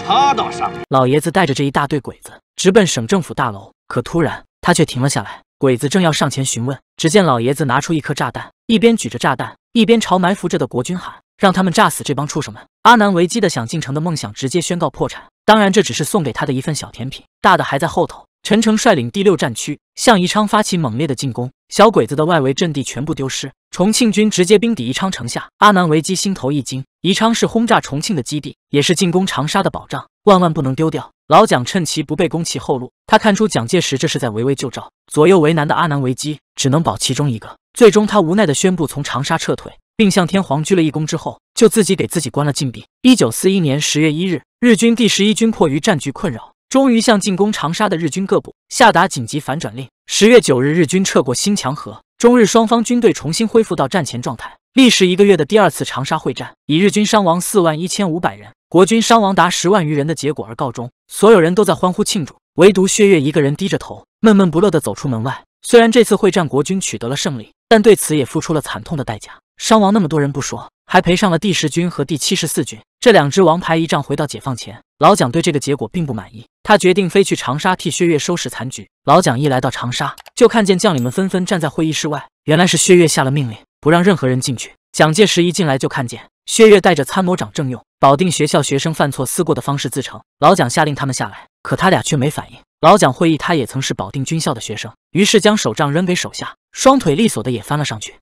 他倒上。老爷子带着这一大队鬼子直奔省政府大楼，可突然他却停了下来。鬼子正要上前询问，只见老爷子拿出一颗炸弹，一边举着炸弹，一边朝埋伏着的国军喊：“让他们炸死这帮畜生们！”阿南维基的想进城的梦想直接宣告破产。当然，这只是送给他的一份小甜品，大的还在后头。陈诚率领第六战区向宜昌发起猛烈的进攻，小鬼子的外围阵地全部丢失，重庆军直接兵抵宜昌城下。阿南维基心头一惊。宜昌是轰炸重庆的基地，也是进攻长沙的保障，万万不能丢掉。老蒋趁其不备攻其后路，他看出蒋介石这是在围魏救赵，左右为难的阿南危机，只能保其中一个。最终，他无奈地宣布从长沙撤退，并向天皇鞠了一躬之后，就自己给自己关了禁闭。一九四一年十月一日，日军第十一军迫于战局困扰，终于向进攻长沙的日军各部下达紧急反转令。十月九日，日军撤过新墙河，中日双方军队重新恢复到战前状态。历时一个月的第二次长沙会战，以日军伤亡四万一千五百人，国军伤亡达十万余人的结果而告终。所有人都在欢呼庆祝，唯独薛岳一个人低着头，闷闷不乐地走出门外。虽然这次会战国军取得了胜利，但对此也付出了惨痛的代价，伤亡那么多人不说，还赔上了第十军和第七十四军这两支王牌。一仗回到解放前，老蒋对这个结果并不满意，他决定飞去长沙替薛岳收拾残局。老蒋一来到长沙，就看见将领们纷纷站在会议室外，原来是薛岳下了命令。不让任何人进去。蒋介石一进来就看见薛岳带着参谋长郑用保定学校学生犯错思过的方式自承，老蒋下令他们下来，可他俩却没反应。老蒋会议，他也曾是保定军校的学生，于是将手杖扔给手下，双腿利索的也翻了上去。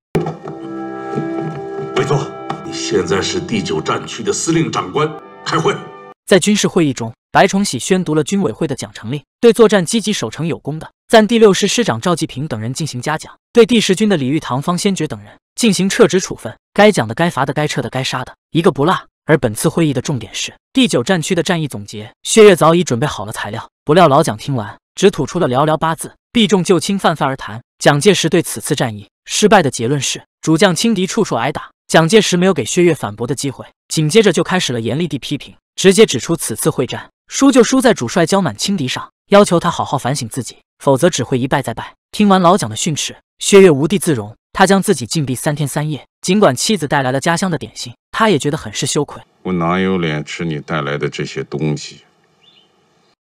卫座，你现在是第九战区的司令长官，开会。在军事会议中，白崇禧宣读了军委会的奖惩令，对作战积极守城有功的暂第六师师长赵继平等人进行嘉奖，对第十军的李玉堂、方先觉等人进行撤职处分。该奖的、该罚的、该撤的、该杀的一个不落。而本次会议的重点是第九战区的战役总结。薛岳早已准备好了材料，不料老蒋听完只吐出了寥寥八字，避重就轻，泛泛而谈。蒋介石对此次战役失败的结论是主将轻敌，处处挨打。蒋介石没有给薛岳反驳的机会，紧接着就开始了严厉地批评。直接指出此次会战输就输在主帅骄满轻敌上，要求他好好反省自己，否则只会一败再败。听完老蒋的训斥，薛岳无地自容，他将自己禁闭三天三夜。尽管妻子带来了家乡的点心，他也觉得很是羞愧。我哪有脸吃你带来的这些东西？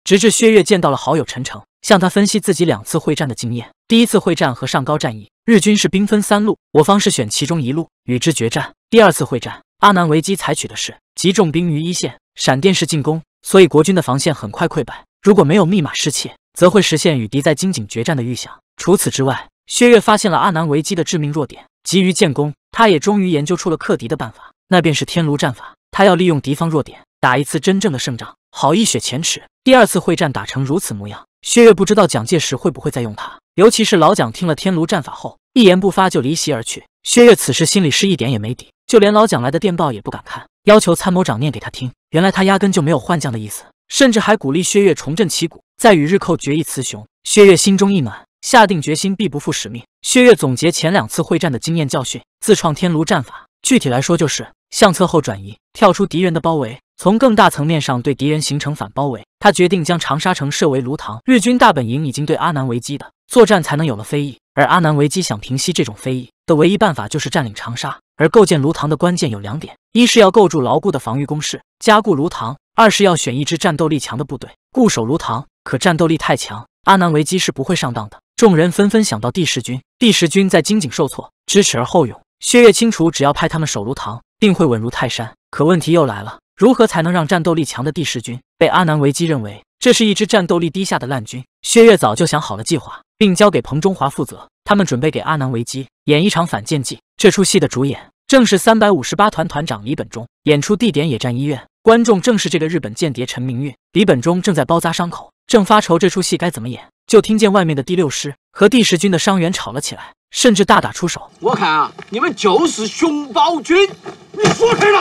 直至薛岳见到了好友陈诚，向他分析自己两次会战的经验：第一次会战和上高战役，日军是兵分三路，我方是选其中一路与之决战；第二次会战，阿南维基采取的是集中兵于一线。闪电式进攻，所以国军的防线很快溃败。如果没有密码失窃，则会实现与敌在金井决战的预想。除此之外，薛岳发现了阿南维基的致命弱点，急于建功，他也终于研究出了克敌的办法，那便是天炉战法。他要利用敌方弱点，打一次真正的胜仗，好一雪前耻。第二次会战打成如此模样，薛岳不知道蒋介石会不会再用他，尤其是老蒋听了天炉战法后，一言不发就离席而去。薛岳此时心里是一点也没底，就连老蒋来的电报也不敢看，要求参谋长念给他听。原来他压根就没有换将的意思，甚至还鼓励薛岳重振旗鼓，再与日寇决一雌雄。薛岳心中一暖，下定决心必不负使命。薛岳总结前两次会战的经验教训，自创天炉战法。具体来说就是向侧后转移，跳出敌人的包围，从更大层面上对敌人形成反包围。他决定将长沙城设为炉膛，日军大本营已经对阿南维基的作战才能有了非议，而阿南维基想平息这种非议。的唯一办法就是占领长沙，而构建炉膛的关键有两点：一是要构筑牢固的防御工事，加固炉膛；二是要选一支战斗力强的部队固守炉膛。可战斗力太强，阿南维基是不会上当的。众人纷纷想到第十军，第十军在金井受挫，知耻而后勇，薛岳清楚，只要派他们守炉膛，定会稳如泰山。可问题又来了，如何才能让战斗力强的第十军被阿南维基认为这是一支战斗力低下的烂军？薛岳早就想好了计划，并交给彭中华负责。他们准备给阿南维基。演一场反间计，这出戏的主演正是三百五十八团团长李本忠。演出地点野战医院，观众正是这个日本间谍陈明玉。李本忠正在包扎伤口，正发愁这出戏该怎么演，就听见外面的第六师和第十军的伤员吵了起来，甚至大打出手。我看啊，你们就是熊包军！你说谁呢？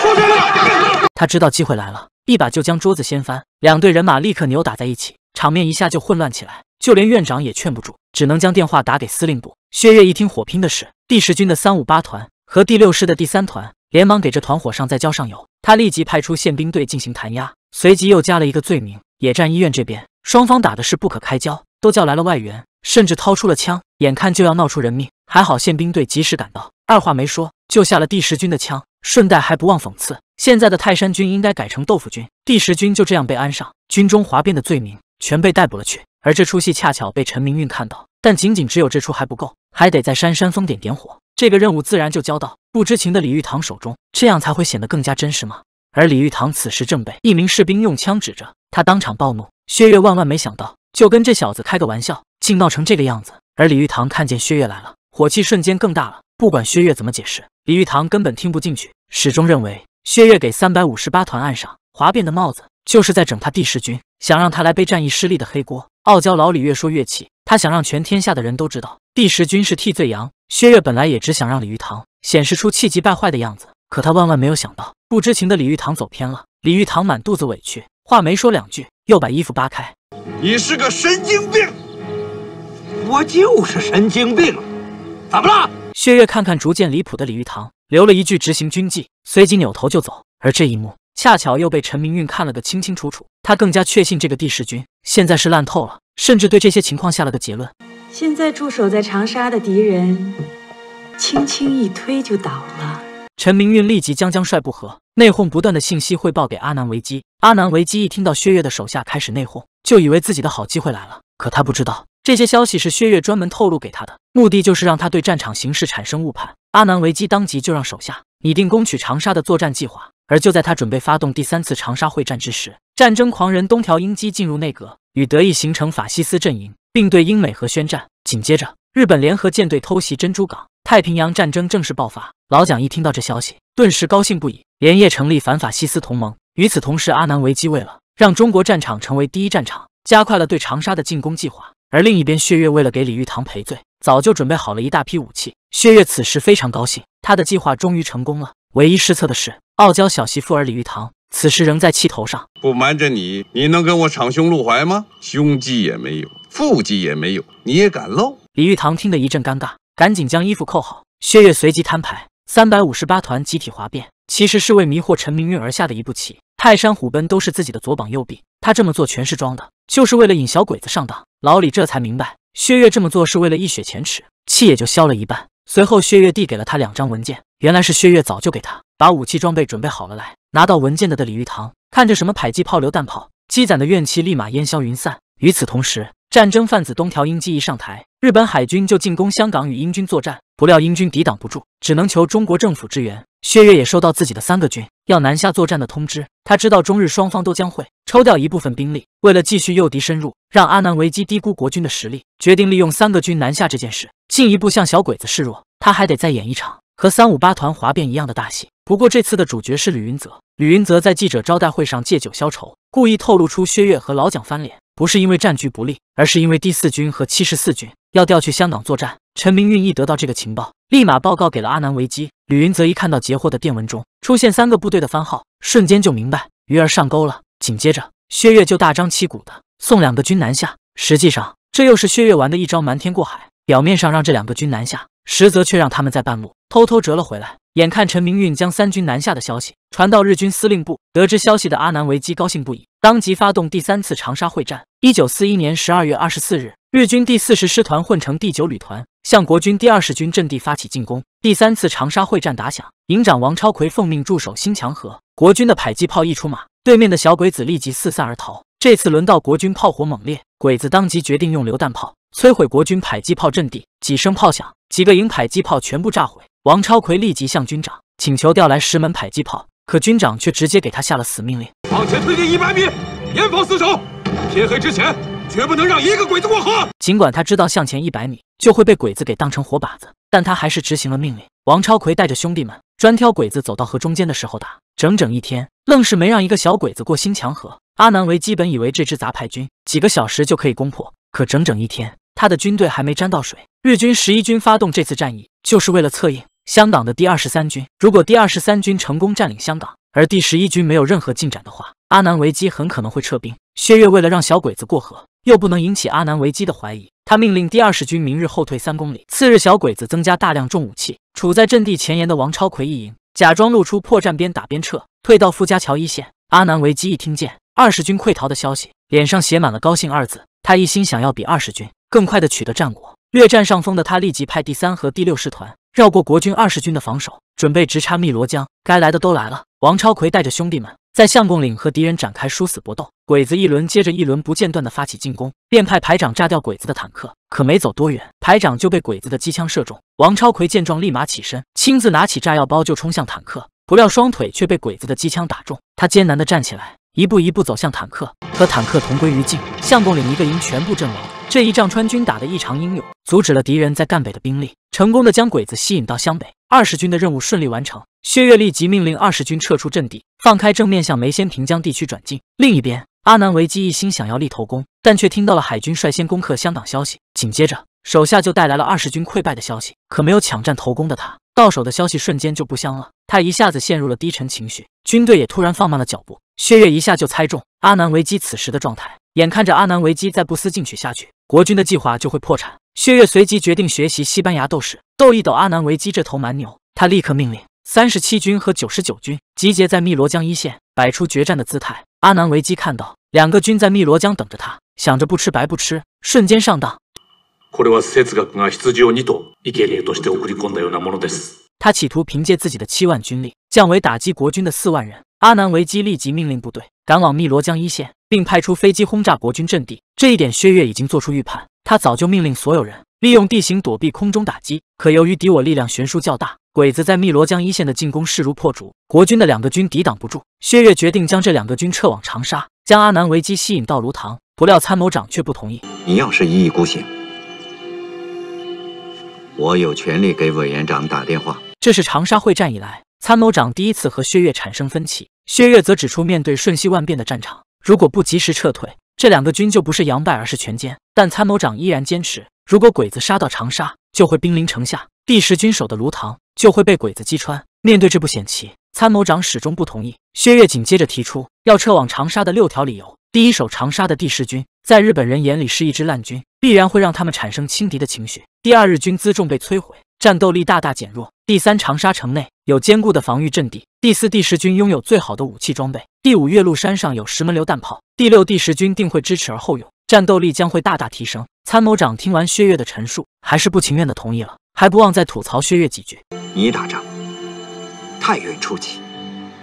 说谁呢？他知道机会来了，一把就将桌子掀翻，两队人马立刻扭打在一起，场面一下就混乱起来。就连院长也劝不住，只能将电话打给司令部。薛岳一听火拼的事，第十军的三五八团和第六师的第三团连忙给这团伙上再浇上油。他立即派出宪兵队进行弹压，随即又加了一个罪名。野战医院这边，双方打的是不可开交，都叫来了外援，甚至掏出了枪，眼看就要闹出人命。还好宪兵队及时赶到，二话没说救下了第十军的枪，顺带还不忘讽刺现在的泰山军应该改成豆腐军。第十军就这样被安上军中哗变的罪名，全被逮捕了去。而这出戏恰巧被陈明运看到，但仅仅只有这出还不够。还得在山山峰点点火，这个任务自然就交到不知情的李玉堂手中，这样才会显得更加真实吗？而李玉堂此时正被一名士兵用枪指着，他当场暴怒。薛岳万万没想到，就跟这小子开个玩笑，竟闹成这个样子。而李玉堂看见薛岳来了，火气瞬间更大了。不管薛岳怎么解释，李玉堂根本听不进去，始终认为薛岳给三百五十八团按上哗变的帽子，就是在整他第十军，想让他来背战役失利的黑锅。傲娇老李越说越气，他想让全天下的人都知道。第十军是替罪羊。薛岳本来也只想让李玉堂显示出气急败坏的样子，可他万万没有想到，不知情的李玉堂走偏了。李玉堂满肚子委屈，话没说两句，又把衣服扒开：“你是个神经病！我就是神经病！怎么了？”薛岳看看逐渐离谱的李玉堂，留了一句“执行军纪”，随即扭头就走。而这一幕恰巧又被陈明运看了个清清楚楚，他更加确信这个第十军现在是烂透了，甚至对这些情况下了个结论。现在驻守在长沙的敌人，轻轻一推就倒了。陈明运立即将江帅不和、内讧不断的信息汇报给阿南维基。阿南维基一听到薛岳的手下开始内讧，就以为自己的好机会来了。可他不知道，这些消息是薛岳专门透露给他的，目的就是让他对战场形势产生误判。阿南维基当即就让手下拟定攻取长沙的作战计划。而就在他准备发动第三次长沙会战之时，战争狂人东条英机进入内阁，与德意形成法西斯阵营。并对英美和宣战。紧接着，日本联合舰队偷袭珍珠港，太平洋战争正式爆发。老蒋一听到这消息，顿时高兴不已，连夜成立反法西斯同盟。与此同时，阿南维基为了让中国战场成为第一战场，加快了对长沙的进攻计划。而另一边，薛岳为了给李玉堂赔罪，早就准备好了一大批武器。薛岳此时非常高兴，他的计划终于成功了。唯一失策的是，傲娇小媳妇儿李玉堂。此时仍在气头上，不瞒着你，你能跟我敞胸露怀吗？胸肌也没有，腹肌也没有，你也敢露？李玉堂听得一阵尴尬，赶紧将衣服扣好。薛岳随即摊牌：三百五十八团集体哗变，其实是为迷惑陈明运而下的一步棋。泰山虎奔都是自己的左膀右臂，他这么做全是装的，就是为了引小鬼子上当。老李这才明白，薛岳这么做是为了一雪前耻，气也就消了一半。随后，薛岳递给了他两张文件，原来是薛岳早就给他把武器装备准备好了。来拿到文件的的李玉堂看着什么迫击炮、榴弹炮，积攒的怨气立马烟消云散。与此同时，战争贩子东条英机一上台，日本海军就进攻香港，与英军作战。不料英军抵挡不住，只能求中国政府支援。薛岳也收到自己的三个军要南下作战的通知。他知道中日双方都将会抽调一部分兵力，为了继续诱敌深入，让阿南维基低估国军的实力，决定利用三个军南下这件事。进一步向小鬼子示弱，他还得再演一场和三五八团哗变一样的大戏。不过这次的主角是吕云泽。吕云泽在记者招待会上借酒消愁，故意透露出薛岳和老蒋翻脸，不是因为战局不利，而是因为第四军和七十四军要调去香港作战。陈明运一得到这个情报，立马报告给了阿南维基。吕云泽一看到截获的电文中出现三个部队的番号，瞬间就明白鱼儿上钩了。紧接着，薛岳就大张旗鼓的送两个军南下。实际上，这又是薛岳玩的一招瞒天过海。表面上让这两个军南下，实则却让他们在半路偷偷折了回来。眼看陈明运将三军南下的消息传到日军司令部，得知消息的阿南惟基高兴不已，当即发动第三次长沙会战。一九四一年十二月二十四日，日军第四十师团混成第九旅团向国军第二十军阵地发起进攻，第三次长沙会战打响。营长王超奎奉命驻守新墙河，国军的迫击炮一出马，对面的小鬼子立即四散而逃。这次轮到国军炮火猛烈，鬼子当即决定用榴弹炮。摧毁国军迫击炮阵地，几声炮响，几个营迫击炮全部炸毁。王超奎立即向军长请求调来十门迫击炮，可军长却直接给他下了死命令：往前推进一百米，严防死守，天黑之前绝不能让一个鬼子过河。尽管他知道向前一百米就会被鬼子给当成活靶子，但他还是执行了命令。王超奎带着兄弟们专挑鬼子走到河中间的时候打，整整一天愣是没让一个小鬼子过新墙河。阿南为基本以为这支杂牌军几个小时就可以攻破，可整整一天。他的军队还没沾到水，日军十一军发动这次战役，就是为了策应香港的第二十三军。如果第二十三军成功占领香港，而第十一军没有任何进展的话，阿南维基很可能会撤兵。薛岳为了让小鬼子过河，又不能引起阿南维基的怀疑，他命令第二十军明日后退三公里。次日，小鬼子增加大量重武器，处在阵地前沿的王超奎一营假装露出破绽，边打边撤，退到傅家桥一线。阿南维基一听见二十军溃逃的消息，脸上写满了高兴二字，他一心想要比二十军。更快的取得战果，略占上风的他立即派第三和第六师团绕过国军二十军的防守，准备直插汨罗江。该来的都来了。王超奎带着兄弟们在相公岭和敌人展开殊死搏斗，鬼子一轮接着一轮不间断的发起进攻，便派排长炸掉鬼子的坦克。可没走多远，排长就被鬼子的机枪射中。王超奎见状，立马起身，亲自拿起炸药包就冲向坦克，不料双腿却被鬼子的机枪打中，他艰难的站起来，一步一步走向坦克，和坦克同归于尽。相公岭一个营全部阵亡。这一仗川军打得异常英勇，阻止了敌人在赣北的兵力，成功的将鬼子吸引到湘北。二十军的任务顺利完成，薛岳立即命令二十军撤出阵地，放开正面向梅仙平江地区转进。另一边，阿南维基一心想要立头功，但却听到了海军率先攻克香港消息，紧接着手下就带来了二十军溃败的消息。可没有抢占头功的他，到手的消息瞬间就不香了，他一下子陷入了低沉情绪，军队也突然放慢了脚步。薛岳一下就猜中阿南维基此时的状态，眼看着阿南维基再不思进取下去，国军的计划就会破产。薛岳随即决定学习西班牙斗士，斗一斗阿南维基这头蛮牛。他立刻命令三十七军和九十九军集结在汨罗江一线，摆出决战的姿态。阿南维基看到两个军在汨罗江等着他，想着不吃白不吃，瞬间上当。他企图凭借自己的七万军力，降维打击国军的四万人。阿南维基立即命令部队赶往汨罗江一线，并派出飞机轰炸国军阵地。这一点，薛岳已经做出预判。他早就命令所有人利用地形躲避空中打击。可由于敌我力量悬殊较大，鬼子在汨罗江一线的进攻势如破竹，国军的两个军抵挡不住。薛岳决定将这两个军撤往长沙，将阿南维基吸引到芦塘。不料，参谋长却不同意。你要是一意孤行，我有权利给委员长打电话。这是长沙会战以来。参谋长第一次和薛岳产生分歧，薛岳则指出，面对瞬息万变的战场，如果不及时撤退，这两个军就不是佯败，而是全歼。但参谋长依然坚持，如果鬼子杀到长沙，就会兵临城下，第十军守的炉塘就会被鬼子击穿。面对这步险棋，参谋长始终不同意。薛岳紧接着提出要撤往长沙的六条理由：第一，守长沙的第十军在日本人眼里是一支烂军，必然会让他们产生轻敌的情绪；第二，日军辎重被摧毁，战斗力大大减弱。第三长沙城内有坚固的防御阵地。第四第十军拥有最好的武器装备。第五岳麓山上有石门榴弹炮。第六第十军定会支持而后用，战斗力将会大大提升。参谋长听完薛岳的陈述，还是不情愿的同意了，还不忘再吐槽薛岳几句：“你打仗太远出击，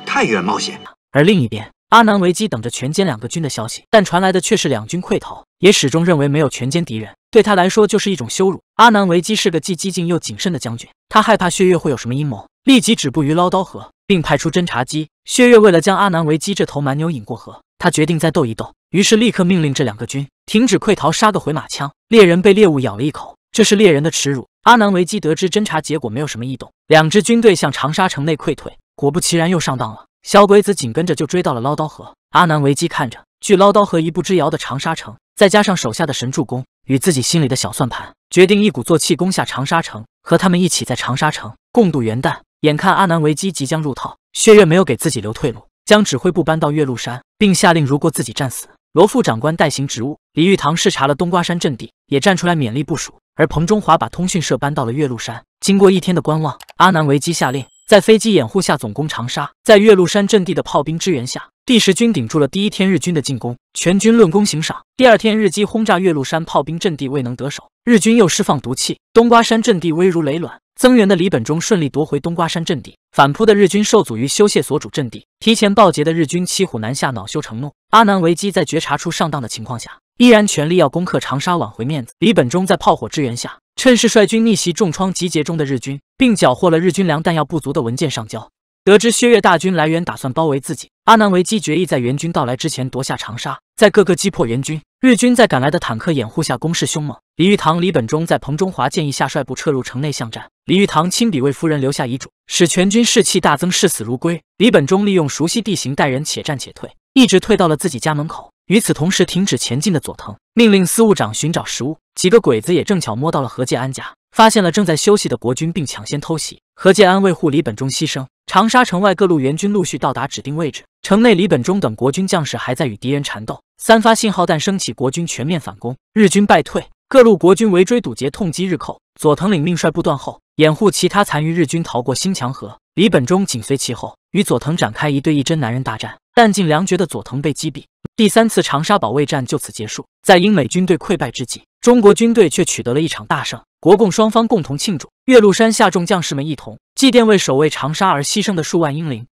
太远冒险了。”而另一边。阿南维基等着全歼两个军的消息，但传来的却是两军溃逃，也始终认为没有全歼敌人，对他来说就是一种羞辱。阿南维基是个既激进又谨慎的将军，他害怕血月会有什么阴谋，立即止步于捞刀河，并派出侦察机。血月为了将阿南维基这头蛮牛引过河，他决定再斗一斗，于是立刻命令这两个军停止溃逃，杀个回马枪。猎人被猎物咬了一口，这是猎人的耻辱。阿南维基得知侦察结果没有什么异动，两支军队向长沙城内溃退，果不其然又上当了。小鬼子紧跟着就追到了捞刀河。阿南维基看着距捞刀河一步之遥的长沙城，再加上手下的神助攻与自己心里的小算盘，决定一鼓作气攻下长沙城，和他们一起在长沙城共度元旦。眼看阿南维基即将入套，薛岳没有给自己留退路，将指挥部搬到岳麓山，并下令如果自己战死，罗副长官代行职务。李玉堂视察了冬瓜山阵地，也站出来勉励部署。而彭中华把通讯社搬到了岳麓山。经过一天的观望，阿南维基下令。在飞机掩护下总攻长沙，在岳麓山阵地的炮兵支援下，第十军顶住了第一天日军的进攻。全军论功行赏。第二天，日机轰炸岳麓山炮兵阵地未能得手，日军又释放毒气，冬瓜山阵地危如累卵。增援的李本忠顺利夺回冬瓜山阵地，反扑的日军受阻于修械所主阵地，提前报捷的日军骑虎难下，恼羞成怒。阿南维基在觉察出上当的情况下，依然全力要攻克长沙挽回面子。李本忠在炮火支援下。趁势率军逆袭，重创集结中的日军，并缴获了日军粮弹药不足的文件上交。得知薛岳大军来源，打算包围自己。阿南惟基决意在援军到来之前夺下长沙，在各个击破援军。日军在赶来的坦克掩护下攻势凶猛。李玉堂、李本忠在彭中华建议下率部撤入城内巷战。李玉堂亲笔为夫人留下遗嘱，使全军士气大增，视死如归。李本忠利用熟悉地形，带人且战且退，一直退到了自己家门口。与此同时，停止前进的佐藤命令司务长寻找食物。几个鬼子也正巧摸到了何介安家，发现了正在休息的国军，并抢先偷袭。何介安为护李本忠牺牲。长沙城外各路援军陆续到达指定位置，城内李本忠等国军将士还在与敌人缠斗。三发信号弹升起，国军全面反攻，日军败退。各路国军围追堵截，痛击日寇。佐藤领命率部断后，掩护其他残余日军逃过新墙河。李本忠紧随其后，与佐藤展开一对一真男人大战。弹尽粮绝的佐藤被击毙。第三次长沙保卫战就此结束，在英美军队溃败之际，中国军队却取得了一场大胜。国共双方共同庆祝，岳麓山下众将士们一同祭奠为守卫长沙而牺牲的数万英灵。